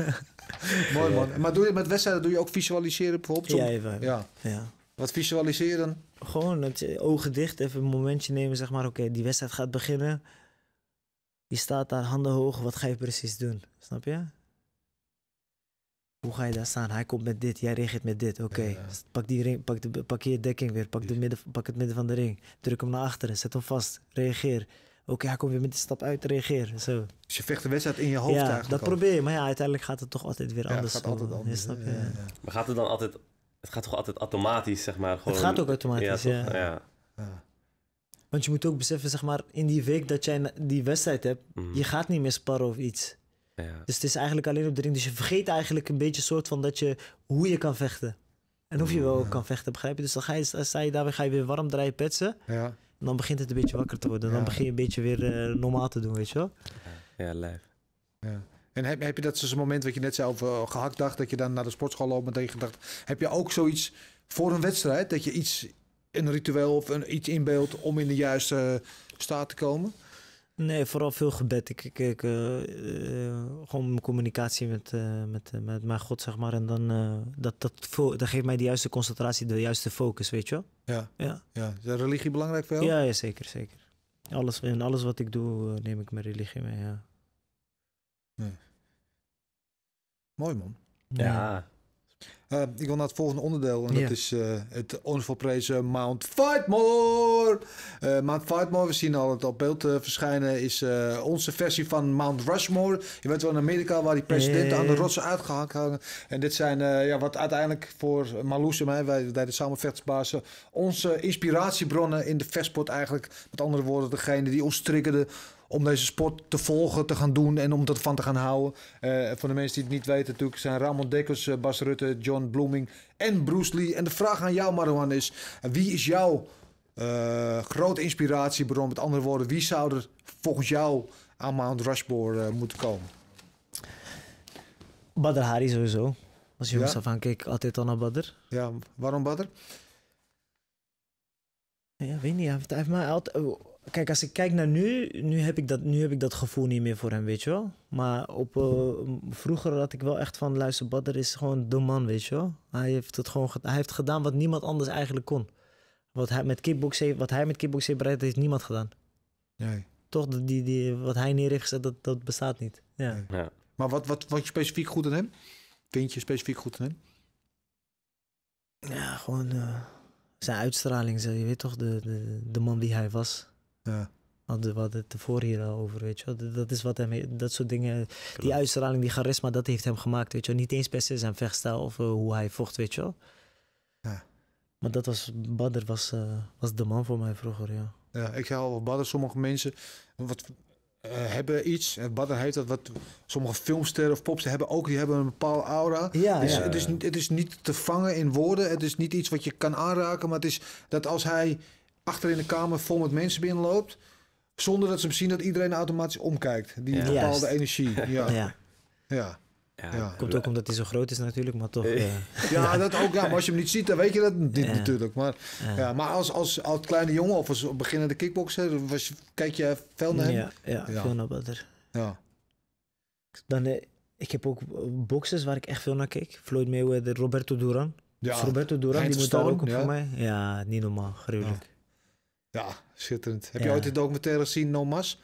Mooi man. Maar doe je, met wedstrijden doe je ook visualiseren bijvoorbeeld? Ja, even. Ja. ja. Wat visualiseren? Gewoon ogen dicht, even een momentje nemen, zeg maar. Oké, die wedstrijd gaat beginnen. Je staat daar handen hoog, wat ga je precies doen? Snap je? Hoe ga je daar staan? Hij komt met dit, jij reageert met dit. Oké, pak die ring, pak, de, pak je dekking weer, pak, de midden, pak het midden van de ring. Druk hem naar achteren, zet hem vast, reageer. Oké, hij komt weer met de stap uit, reageer. Zo. Dus je vecht de wedstrijd in je hoofd ja, dat probeer je. Maar ja, uiteindelijk gaat het toch altijd weer anders. Het gaat altijd anders. Maar gaat het dan altijd... Het gaat toch altijd automatisch, zeg maar? Gewoon... Het gaat ook automatisch, ja. Want je moet ook beseffen, zeg maar, in die week dat jij die wedstrijd hebt... Mm. je gaat niet meer sparren of iets. Dus het is eigenlijk alleen op de ring. Dus je vergeet eigenlijk een beetje soort van dat je, hoe je kan vechten. En of je wel kan vechten, begrijp je? Dus dan ga je, sta je daar weer, ga je weer warm draaien, petsen. Ja. En dan begint het een beetje wakker te worden. En dan begin je een beetje weer eh, normaal te doen, weet je wel? Ja, lijf. Ja. En heb, heb je dat zo'n moment wat je net zelf over eh, gehakt dacht, dat je dan naar de sportschool loopt en je dacht, heb je ook zoiets voor een wedstrijd, dat je iets, een ritueel of een, iets inbeeld om in de juiste eh, staat te komen? Nee, vooral veel gebed. Ik, ik, eh, eh, gewoon communicatie met, eh, met, met mijn God, zeg maar. En dan dat, dat, dat geeft mij de juiste concentratie, de juiste focus, weet je wel? Ja. ja. ja. Is religie belangrijk voor jou? Ja, ja zeker, zeker. Alles, in alles wat ik doe, neem ik mijn religie mee, ja. Nee. Mooi, man. Ja. ja. Eh, ik wil naar het volgende onderdeel. En dat is eh, het onverprezen Mount Fightmore. Eh, Mount Fightmore, we zien al het op beeld verschijnen, is onze versie van Mount Rushmore. Je weet wel in Amerika waar die presidenten aan de rotsen uitgehakt hangen. En dit zijn ja, wat uiteindelijk voor Marloes en mij, wij, wij de samenvechtsbazen, onze inspiratiebronnen in de vechtsport eigenlijk. Met andere woorden, degene die ons triggerde om deze sport te volgen, te gaan doen en om ervan te gaan houden. Uh, voor de mensen die het niet weten natuurlijk zijn Ramon Dekkers, eh, Bas Rutte, John Blooming en Bruce Lee. En de vraag aan jou Marwan is, eh, wie is jouw uh, grote inspiratiebron? Met andere woorden, wie zou er volgens jou aan Mount Rushmore moeten komen? Badr Hari sowieso. Als jongens ja? af aan kijk, altijd al naar Badr. Ja, waarom Badr? Ja, weet niet. Hij heeft, hij heeft mij altijd, Kijk, als ik kijk naar nu, nu heb ik dat, nu heb ik dat gevoel niet meer voor hem, weet je wel. Maar op, eh, vroeger had ik wel echt van, luister, Badder is gewoon de man, weet je wel. Hij heeft, het gewoon, hij heeft gedaan wat niemand anders eigenlijk kon. Wat hij met kickbox heeft, wat hij met heeft bereikt, heeft niemand gedaan. Nee. Toch, die, die, wat hij neer heeft gezet, dat, dat bestaat niet. Ja. ja. Maar wat, wat, wat je specifiek goed aan hem? Vind je specifiek goed aan hem? Ja, gewoon eh, zijn uitstraling. Je weet toch, de, de, de man die hij was. Ja. We hadden het tevoren hier al over, weet je Dat is wat hem, dat soort dingen, die uitstraling, die charisma, dat heeft hem gemaakt, weet je Niet eens best se zijn vechtstijl of eh, hoe hij vocht, weet je Ja. Maar dat was, Badr was, eh, was de man voor mij vroeger, ja. Ja, ik zei al, Badr, sommige mensen wat, eh, hebben iets, Badr heeft dat wat, sommige filmster of popster hebben ook, die hebben een bepaalde aura. Ja, ja. Het, is, het is niet te vangen in woorden, het is niet iets wat je kan aanraken, maar het is dat als hij achter in de kamer vol met mensen binnenloopt. Zonder dat ze misschien dat iedereen automatisch omkijkt. Die ja. bepaalde energie. Ja. ja. ja. Komt ook omdat hij zo groot is natuurlijk, maar toch. Eh, ja, dat ook. Ja, maar als je hem niet ziet, dan weet je dat niet natuurlijk. Maar, ja. maar als, als, als kleine jongen of als beginnende kickboxer, was, kijk je veel naar hem? Ja, veel naar Badder. Ja. Dan, eh, ik heb ook boxers waar ik echt veel naar kijk. Floyd Mayweather, Roberto Duran. Ja. Dus Roberto Duran, die moet daar ook op voor mij. Ja, niet normaal, gruwelijk. Ja, schitterend. Heb je ooit de documentaire gezien, Nomas?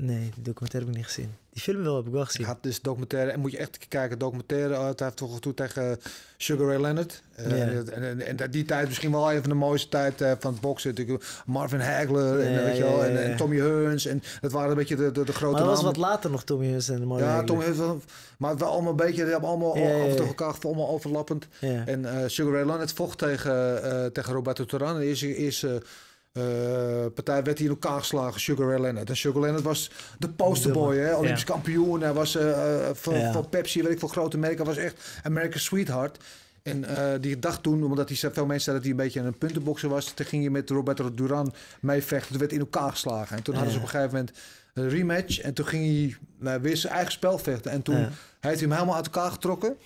Nee, de documentaire heb ik niet gezien. Die film wel heb ik wel gezien. Ik had dus documentaire, en moet je echt kijken, documentaire. uit het heeft toch toe tegen Sugar Ray Leonard. Eh, en, en, die tijd misschien wel een van de mooiste tijd eh, van het boksen. Marvin Hagler en, weet je wel, en, Tommy Hearns. En dat waren een beetje de, de, grote Maar dat was wat later nog Tommy Hearns en Marvin Ja, Tommy Hearns. Maar wel allemaal een beetje, we hebben allemaal ja, elkaar, allemaal overlappend. En eh, Sugar Ray Leonard vocht tegen, tegen Roberto Turan. De eerste, eerste eh, partij werd hij in elkaar geslagen, Sugar Ray Leonard. En Sugar Leonard was de posterboy, hè? Olympisch kampioen. Hij was van, eh, eh, van, Pepsi, weet ik veel, grote merken. was echt America's sweetheart. En uh, die dacht toen, omdat hij, veel mensen zeiden dat hij een beetje een puntenbokser was, toen ging je met Roberto Duran mee vechten. Toen werd in elkaar geslagen. En toen hadden ze op een gegeven moment een rematch. En toen ging hij nou, weer zijn eigen spel vechten. En toen heeft hij hem helemaal uit elkaar getrokken.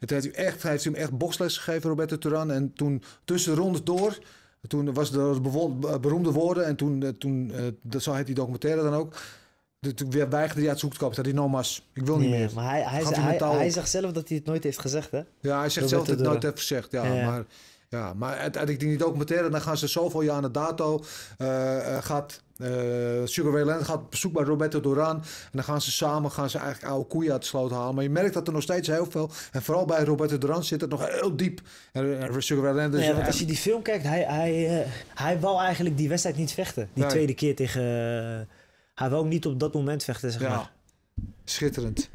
En toen heeft hij, echt, heeft hij hem echt boksles gegeven, Roberto Duran. En toen tussen de door toen was er beroemde woorden en toen, eh, toen eh, dat, zo hij die documentaire dan ook. Toen weer weigerde hij uit zoektkap. Dat hij, nou mas, ik wil niet meer. Maar hij, hij, hij, zegt zelf dat hij het nooit heeft gezegd, hè? Ja, hij zegt zelf dat hij het nooit heeft gezegd, ja. ja. Maar, ja, maar uiteindelijk die documentaire, dan gaan ze zoveel jaar aan de dato. Eh, gaat eh, Sugar Ray Leonard gaat op bezoek bij Roberto Duran. En dan gaan ze samen gaan ze eigenlijk oude koeien uit de sloot halen. Maar je merkt dat er nog steeds heel veel... En vooral bij Roberto Duran zit het nog heel diep. En Sugar Ray Leonard... Is ja, als je die film kijkt, hij, hij, eh, hij wou eigenlijk die wedstrijd niet vechten. Die tweede keer tegen... Eh, hij wou ook niet op dat moment vechten, zeg ja. maar. Schitterend.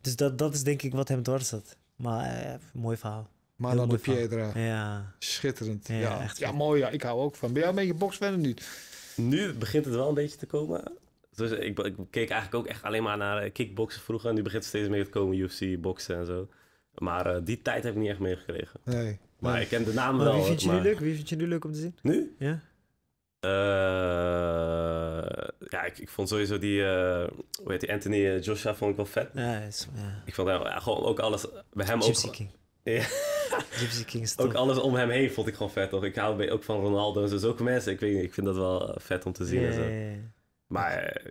Dus dat, dat is denk ik wat hem dwars zat. Maar mooi verhaal. Maar dan de Piedra. Ja. Schitterend. Ja, ja. Echt ja mooi. Ja, ik hou ook van. Ben jij een beetje boksfan of niet? Nu begint het wel een beetje te komen. Dus ik, ik keek eigenlijk ook echt alleen maar naar eh, kickboksen vroeger. En nu begint steeds meer te komen, UFC, boksen en zo. Maar eh, die tijd heb ik niet echt meegekregen. Nee. Maar ik ken de naam wel. Wie vind je nu leuk? Wie vind je nu leuk om te zien? Nu? Ja. Uh, ja, ik, ik vond sowieso die, hoe heet die, Anthony Joshua vond ik wel vet. Ja, is, ja. Ik vond gewoon ook alles, bij hem Gypsy ook. Ook alles om hem heen vond ik gewoon vet, toch? Ik hou ook van Ronaldo en ook Zulke mensen. Ik, weet niet, ik vind dat wel eh, vet om te zien. En zo. Maar eh,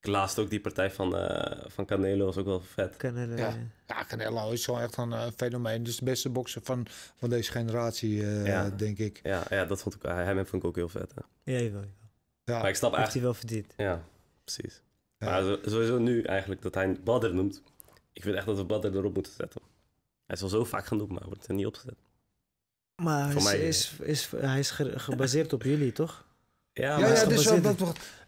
ik laatst ook die partij van, uh, van Canelo was ook wel vet. Canelo, ja. Canelo is gewoon echt een fenomeen. Dus de beste bokser van, van deze generatie, denk ik. Ja, ja, dat vond ik, hem vond ik ook heel vet. Hè. Ja, jawel, Ja. Maar ik snap eigenlijk... hij wel verdiend. Ja, precies. Maar sowieso nu eigenlijk dat hij Badder noemt. Ik vind echt dat we Badder erop moeten zetten is al zo vaak genoemd, maar wordt er niet opgezet. Maar hij is, eh, is, hij is gebaseerd op jullie, toch? Ja, ja, ja dus het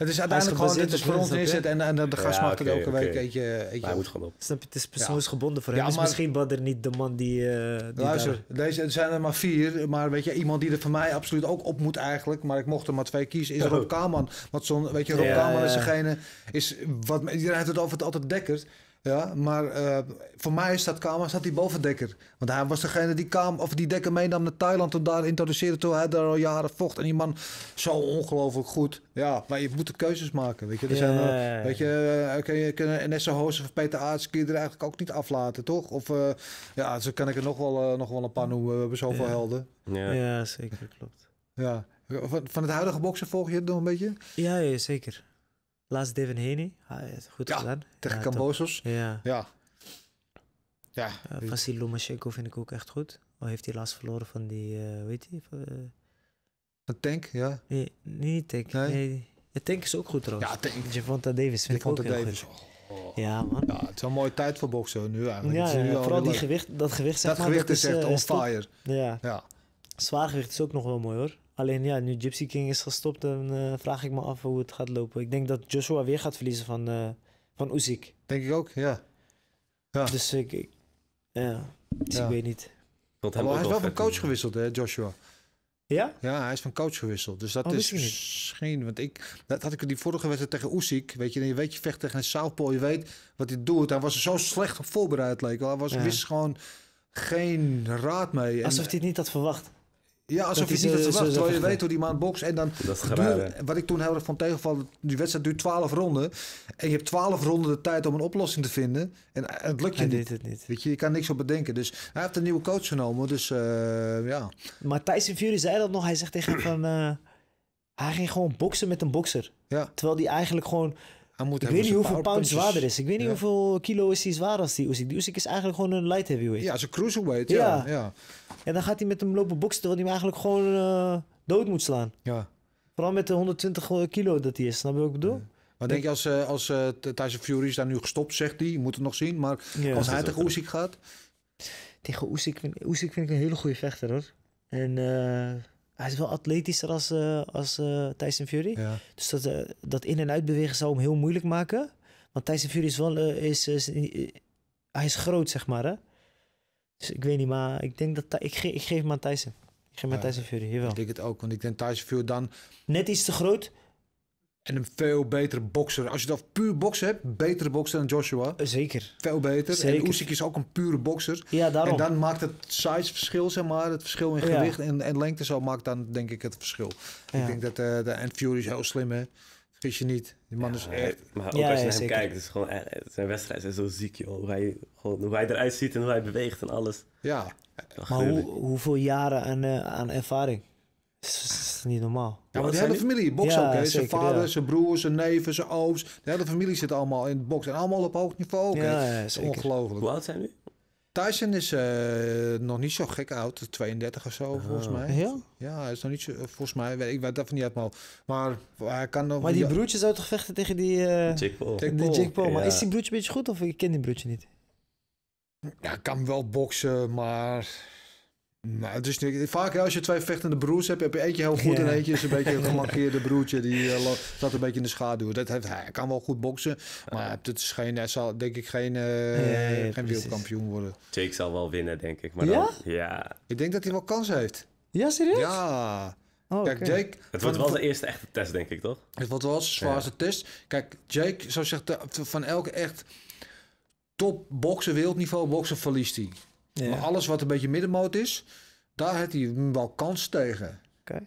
is uiteindelijk gewoon, dit is voor ons is en, en de gast mag het elke week eentje. moet gewoon op. Snap je, het is gebonden voor hem. Ja, dus maar, misschien er niet de man die... Eh, luister, deze, er zijn er maar vier, maar weet je, iemand die er voor mij absoluut ook op moet eigenlijk, maar ik mocht er maar twee kiezen, is Rob Kaman. Want zo'n, weet je, Rob Kaman is degene, is wat, je heeft het over het altijd dekkert. Ja, maar eh, voor mij dat Kama zat die bovendekker, Want hij was degene die, Kam, of die Dekker meenam naar Thailand om daar introduceerde toen hij daar al jaren vocht. En die man zo ongelooflijk goed. Ja, maar je moet de keuzes maken. Weet je, er zijn, eh, weet je uh, kun je kunnen Hoos of Peter Aarts er eigenlijk ook niet aflaten, toch? Of ja, zo kan ik er nog wel, nog wel een paar noemen. We hebben zoveel helden. Ja. zeker, klopt. ja. Van, het huidige boksen volg je het nog een beetje? Ja, ja zeker. Laatst Devin Haney. Goed gedaan. Tegen ja, Cambosos. Ja. ja. ja. Eh, Vasil Lomachenko vind ik ook echt goed. Maar heeft hij laatst verloren van die, weet je? Uh, een tank, ja. Nee, niet tank. Nee. nee. tank is ook goed trouwens. Ja, tank. Javonta Davis vind ik ook Davis. Heel goed. Oh. Ja, man. Ja, het is wel een mooie tijd voor boksen nu eigenlijk. Ja, nu vooral die gewicht, dat gewicht, zeg dat maar, gewicht dat is, is echt eh, on fire. Ja. ja. Zwaargewicht is ook nog wel mooi hoor. Alleen ja, nu Gypsy King is gestopt, dan eh, vraag ik me af hoe het gaat lopen. Ik denk dat Joshua weer gaat verliezen van, uh, van Usyk. Denk ik ook, ja. ja. Dus ik, ja, dus ik weet niet. Want hij is wel van coach gewisseld, hè, Joshua. Ja? Ja, hij is van coach gewisseld. Dus dat oh, is misschien... Want ik... Dat had ik die vorige wedstrijd tegen Usyk. Weet je, je weet, je vecht tegen een Southpaw. Je weet wat hij doet. Hij was zo slecht voorbereid, leek Hij was, wist gewoon geen raad mee. Alsof hij het niet had verwacht. Ja, alsof je niet dat ze wel. terwijl je weet hoe die man bokst. En dan wat ik toen heel erg van tegenval, die wedstrijd duurt 12 ronden. En je hebt 12 ronden de tijd om een oplossing te vinden. En eh, het lukt je hij niet. Deed het niet. Weet je, je kan niks op bedenken. Dus hij heeft een nieuwe coach genomen, dus uh, ja. Maar Tyson Fury zei dat nog. Hij zegt tegen hem van, eh, hij ging gewoon boksen met een bokser. Terwijl die eigenlijk gewoon hij moet ik weet niet hoeveel pound zwaarder is. Ik weet niet hoeveel kilo is hij zwaar als die Usyk. Die Usyk is eigenlijk gewoon een light heavyweight. Ja, als een cruiserweight. Ja. ja. En dan gaat hij met hem lopen boksen terwijl hij hem eigenlijk gewoon eh, dood moet slaan. Ja. Vooral met de 120 eh, kilo dat hij is. Snap je wat ik bedoel? Maar denk je als, eh, als uh, Tyson Fury is daar nu gestopt, zegt hij. Je moet het nog zien. Maar als hij tegen Usyk gaat... Tegen Usyk, Usyk vind ik een hele goede vechter hoor. En hij is wel atletischer als, uh, als uh, Tyson Fury. Dus dat, eh, dat in- en uitbewegen zou hem heel moeilijk maken. Want Tyson Fury is wel... is, hij is groot, zeg maar, hè? Dus ik weet niet, maar ik denk dat... Ik, geef hem aan Tyson. Ik geef hem aan Tyson Fury, jawel. Ik denk het ook, want ik denk Tyson Fury dan... Net iets te groot, en een veel betere bokser. Als je dat puur boksen hebt, betere bokser dan Joshua. Zeker. Veel beter. Zeker. En Usyk is ook een pure bokser. Ja, daarom. En dan maakt het size verschil, zeg maar. Het verschil in gewicht en, en lengte zo maakt dan denk ik het verschil. Ik denk dat eh, de en Fury is heel slim, hè. Vergis je niet. Die man is echt... Maar ook als je hem kijkt, is gewoon, eh, zijn wedstrijd is zo ziek, joh. Hoe hij, gewoon, hoe hij eruit ziet en hoe hij beweegt en alles. Ja. Maar hoe, hoeveel jaren aan, eh, aan ervaring? is niet normaal. Ja, maar de hele familie, boksen ook. Zijn vader, zijn broer, zijn neven, zijn ooms. De hele familie zit allemaal in het boksen. En allemaal op hoog niveau ook. Ja, ongelooflijk. Hoe oud zijn nu? Tyson is eh, nog niet zo gek oud, 32 of zo oh. volgens mij. Ja, hij is nog niet zo, eh, volgens mij, ik weet dat van niet uit Maar hij kan nog... Maar die broertje zou toch vechten tegen die... Uh, Paul. Jake Paul. Maar is die broertje een beetje goed of ik ken die broertje niet? Ja, kan wel boksen, maar... Nou, het is niet, vaak als je twee vechtende broers hebt, heb je eentje heel goed en eentje is een beetje een broertje. Die eh, zat een beetje in de schaduw. Dat heeft, hij kan wel goed boksen, maar het is geen, hij zal denk ik geen, eh, geen wereldkampioen worden. Jake zal wel winnen, denk ik. Maar ja? ja? Ik denk dat hij wel kans heeft. Ja, serieus? Ja. Oh, Kijk, Jake... Het wordt wel de eerste echte test, denk ik, toch? Het wordt wel de zwaarste test. Kijk, Jake, zo zegt van elke echt top boksen, wereldniveau boksen verliest hij. Maar alles wat een beetje middenmoot is, daar heeft hij wel kans tegen. Oké.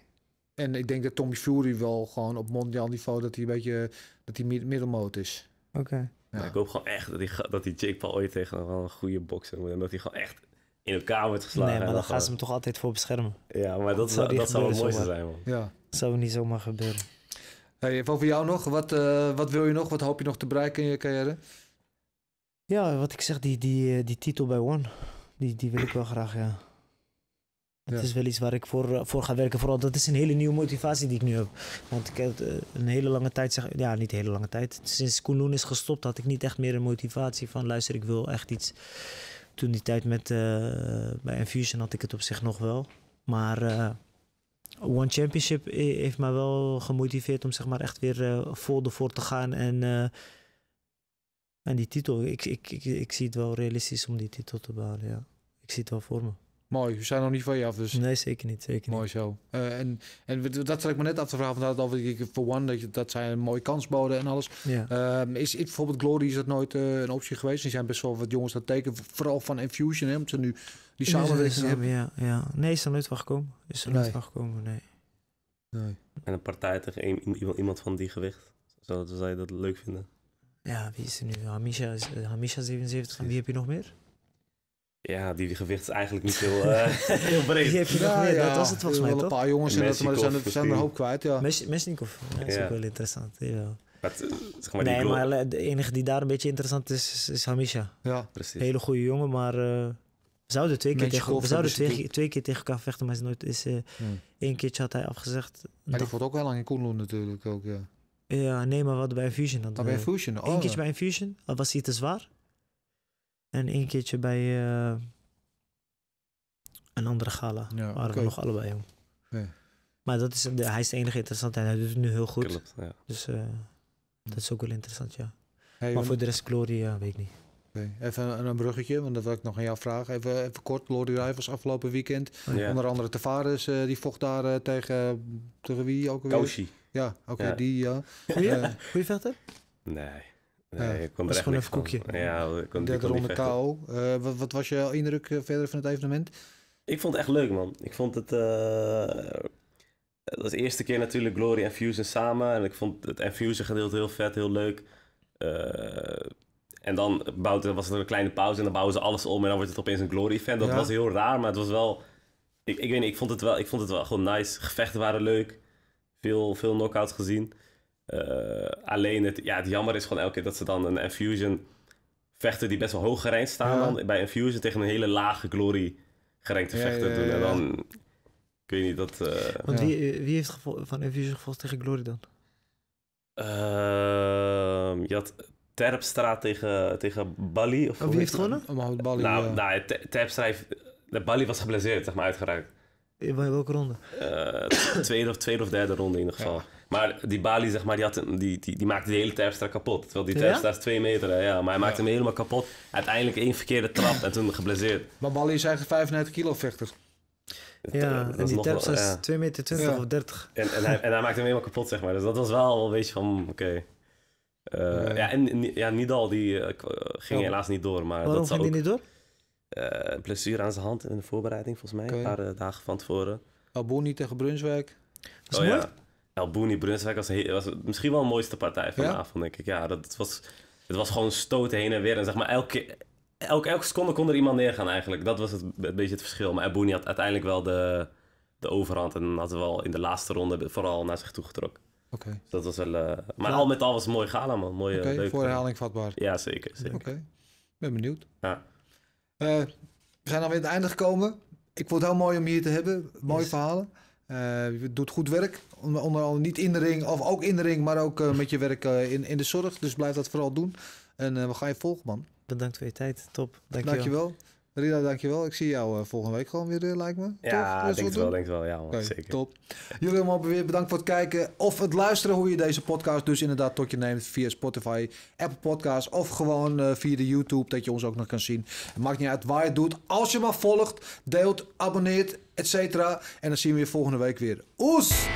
En ik denk dat Tommy Fury wel gewoon op mondiaal niveau dat hij een beetje dat hij middenmoot is. Oké. Ja. Ik hoop gewoon echt dat die, dat die Jake Paul ooit tegen een goede bokser moet. En dat hij gewoon echt in elkaar wordt geslagen. Nee, maar dan gaan ze hem toch altijd voor beschermen. Ja, maar dat, zou, dat zou het mooiste zijn, man. Ja. Dat zou niet zomaar gebeuren. Hey, even over jou nog. Wat, eh, wat wil je nog? Wat hoop je nog te bereiken in je carrière? Ja, wat ik zeg, die, die, eh, die titel bij One. Die, die wil ik wel graag, ja. Het is wel iets waar ik voor, eh, voor ga werken. Vooral dat is een hele nieuwe motivatie die ik nu heb. Want ik heb eh, een hele lange tijd, zeg, ja, niet een hele lange tijd. Sinds Koenloen is gestopt had ik niet echt meer een motivatie van luister, ik wil echt iets. Toen die tijd met, eh, bij Infusion had ik het op zich nog wel. Maar One Championship heeft mij wel gemotiveerd om zeg maar echt weer uh, vol ervoor te gaan. En, en die titel, ik, ik, ik, ik, zie het wel realistisch om die titel te behalen, ja ik zie het wel voor me. Mooi, we zijn nog niet van je af dus. Nee, zeker niet. Zeker mooi zo. Uh, en, en dat zat ik me net af te vragen, want over voor One, dat, dat zijn een mooie kans boden en alles. Ja. Ehm, is, bijvoorbeeld Glory is dat nooit eh, een optie geweest? die zijn best wel wat jongens dat teken vooral van Infusion, hè, omdat ze nu die samenwerking hebben. Ja, ja. Nee, is er nooit van gekomen. Is er nee. nooit van gekomen, nee. nee. En een partij tegen een, iemand van die gewicht, zou, zou je dat leuk vinden? Ja, wie is er nu? Hamisha, is, Hamisha 77, en wie heb je nog meer? Ja, die gewicht is eigenlijk niet heel, eh, heel breed. Die je dat was het volgens mij toch? Een paar jongens en dat, maar ze zijn, er zijn een hoop kwijt, ja. Mesnikov, ja, dat is ook wel interessant. Ja. nee, maar de enige die daar een beetje interessant is, is, Hamisha. Ja, precies. Hele goede jongen, maar eh, we zouden twee keer, tegen, we zouden twee, twee, keer tegen elkaar vechten, maar is nooit is, uh, één keertje had hij afgezegd. Maar die ook wel lang in Koenloon natuurlijk ook, ja. Ja, nee, maar wat bij Fusion dan. Oh, bij Fusion, Eén oh, keertje bij Fusion, oh, was hij te zwaar. En één keertje bij eh, een andere gala. waren we nog allebei jong. Maar dat is, de, hij is de enige interessante en hij doet het nu heel goed. Klopt, ja. Dus eh, hm. dat is ook wel interessant, ja. maar voor de rest, Gloria, weet ik niet. Even een, bruggetje, want dat wil ik nog aan jou vragen. Even, even kort, Lori Rivals afgelopen weekend. Oh, Onder andere Tavares, eh, die vocht daar tegen, tegen wie ook alweer? Koshi. Ja, oké, okay, ja. die ja. Goeie vechter? Nee. Nee, ik kwam dat er gewoon even koekje. Ja, ik kon, eh, wat, was je indruk eh, verder van het evenement? Ik vond het echt leuk, man. Ik vond het... Eh, dat was de eerste keer natuurlijk Glory en Fusion samen. En ik vond het Fuse Fusion gedeelte heel vet, heel leuk. En dan bouwde, was er een kleine pauze en dan bouwen ze alles om en dan wordt het opeens een glory event. Dat was heel raar, maar het was wel... Ik, ik weet niet, ik vond, het wel, ik vond het wel gewoon nice. Gevechten waren leuk. Veel, veel knockouts gezien. Eh, alleen het, ja, het jammer is gewoon elke keer dat ze dan een Infusion vechten die best wel hoog gereind staan dan bij Infusion tegen een hele lage glory gerankte ja, vechter doen. En dan kun je niet dat... Eh, Want wie, wie heeft van Infusion gevolgd tegen glory dan? Ehm, je had Terpstra tegen, tegen Bali. Of oh, wie heeft gewonnen? Oh, Bali, nou, nou Terpstra heeft... De Bali was geblesseerd, zeg maar, uitgeraakt. In welke ronde? Uh, tweede, of, tweede of derde ronde in ieder geval. Maar die Bali, zeg maar, die, had die, die, die, maakte de hele Terpstra kapot. Terwijl die Terpstra is twee meter, hè, ja. Maar hij maakte hem helemaal kapot. Uiteindelijk één verkeerde trap en toen geblesseerd. Maar Bali is eigenlijk 35 kilo vechter. Ja, en die Terpstra is 2 meter 20 of 30. En, en, hij, en hij maakte hem helemaal kapot, zeg maar. Dus dat was wel een beetje van, oké. Okay. Eh, ja. en ja, Nidal die, eh, ging helaas niet door. Maar Waarom dat ging die niet door? Uh, aan zijn hand in de voorbereiding, volgens mij. Een paar dagen van tevoren. niet tegen Brunswijk. Dat is oh, mooi. El Brunswijk was, was, misschien wel de mooiste partij van de avond, denk ik. Ja, dat was, het was gewoon stoten heen en weer. En zeg maar, elke, elke, elke seconde kon er iemand neergaan eigenlijk. Dat was het, een beetje het verschil. Maar El had uiteindelijk wel de, de overhand en had wel in de laatste ronde vooral naar zich toe getrokken. Oké. Dus dat was wel... Eh, maar al met al was mooi gala, man. Mooie, leuke... voor herhaling vatbaar. Ja, zeker. zeker. Oké, ben benieuwd. Ja. Eh, we zijn alweer aan het einde gekomen. Ik vond het heel mooi om hier te hebben. Mooie verhalen je eh, doet goed werk, onder andere niet in de ring, of ook in de ring, maar ook eh, met je werk eh, in, in de zorg. Dus blijf dat vooral doen. En we gaan je volgen, man. Bedankt voor je tijd. Top. Dankjewel. dankjewel. Rina, dankjewel. Ik zie jou volgende week gewoon weer, uh, lijkt me. Ja, denk het wel, denk wel. Ja, man, zeker. Top. Jullie allemaal weer bedankt voor het kijken of het luisteren hoe je deze podcast dus inderdaad tot je neemt via Spotify, Apple Podcasts of gewoon via de YouTube dat je ons ook nog kan zien. Het maakt niet uit waar je het doet. Als je maar volgt, deelt, abonneert en dan zien we je volgende week weer. Oes!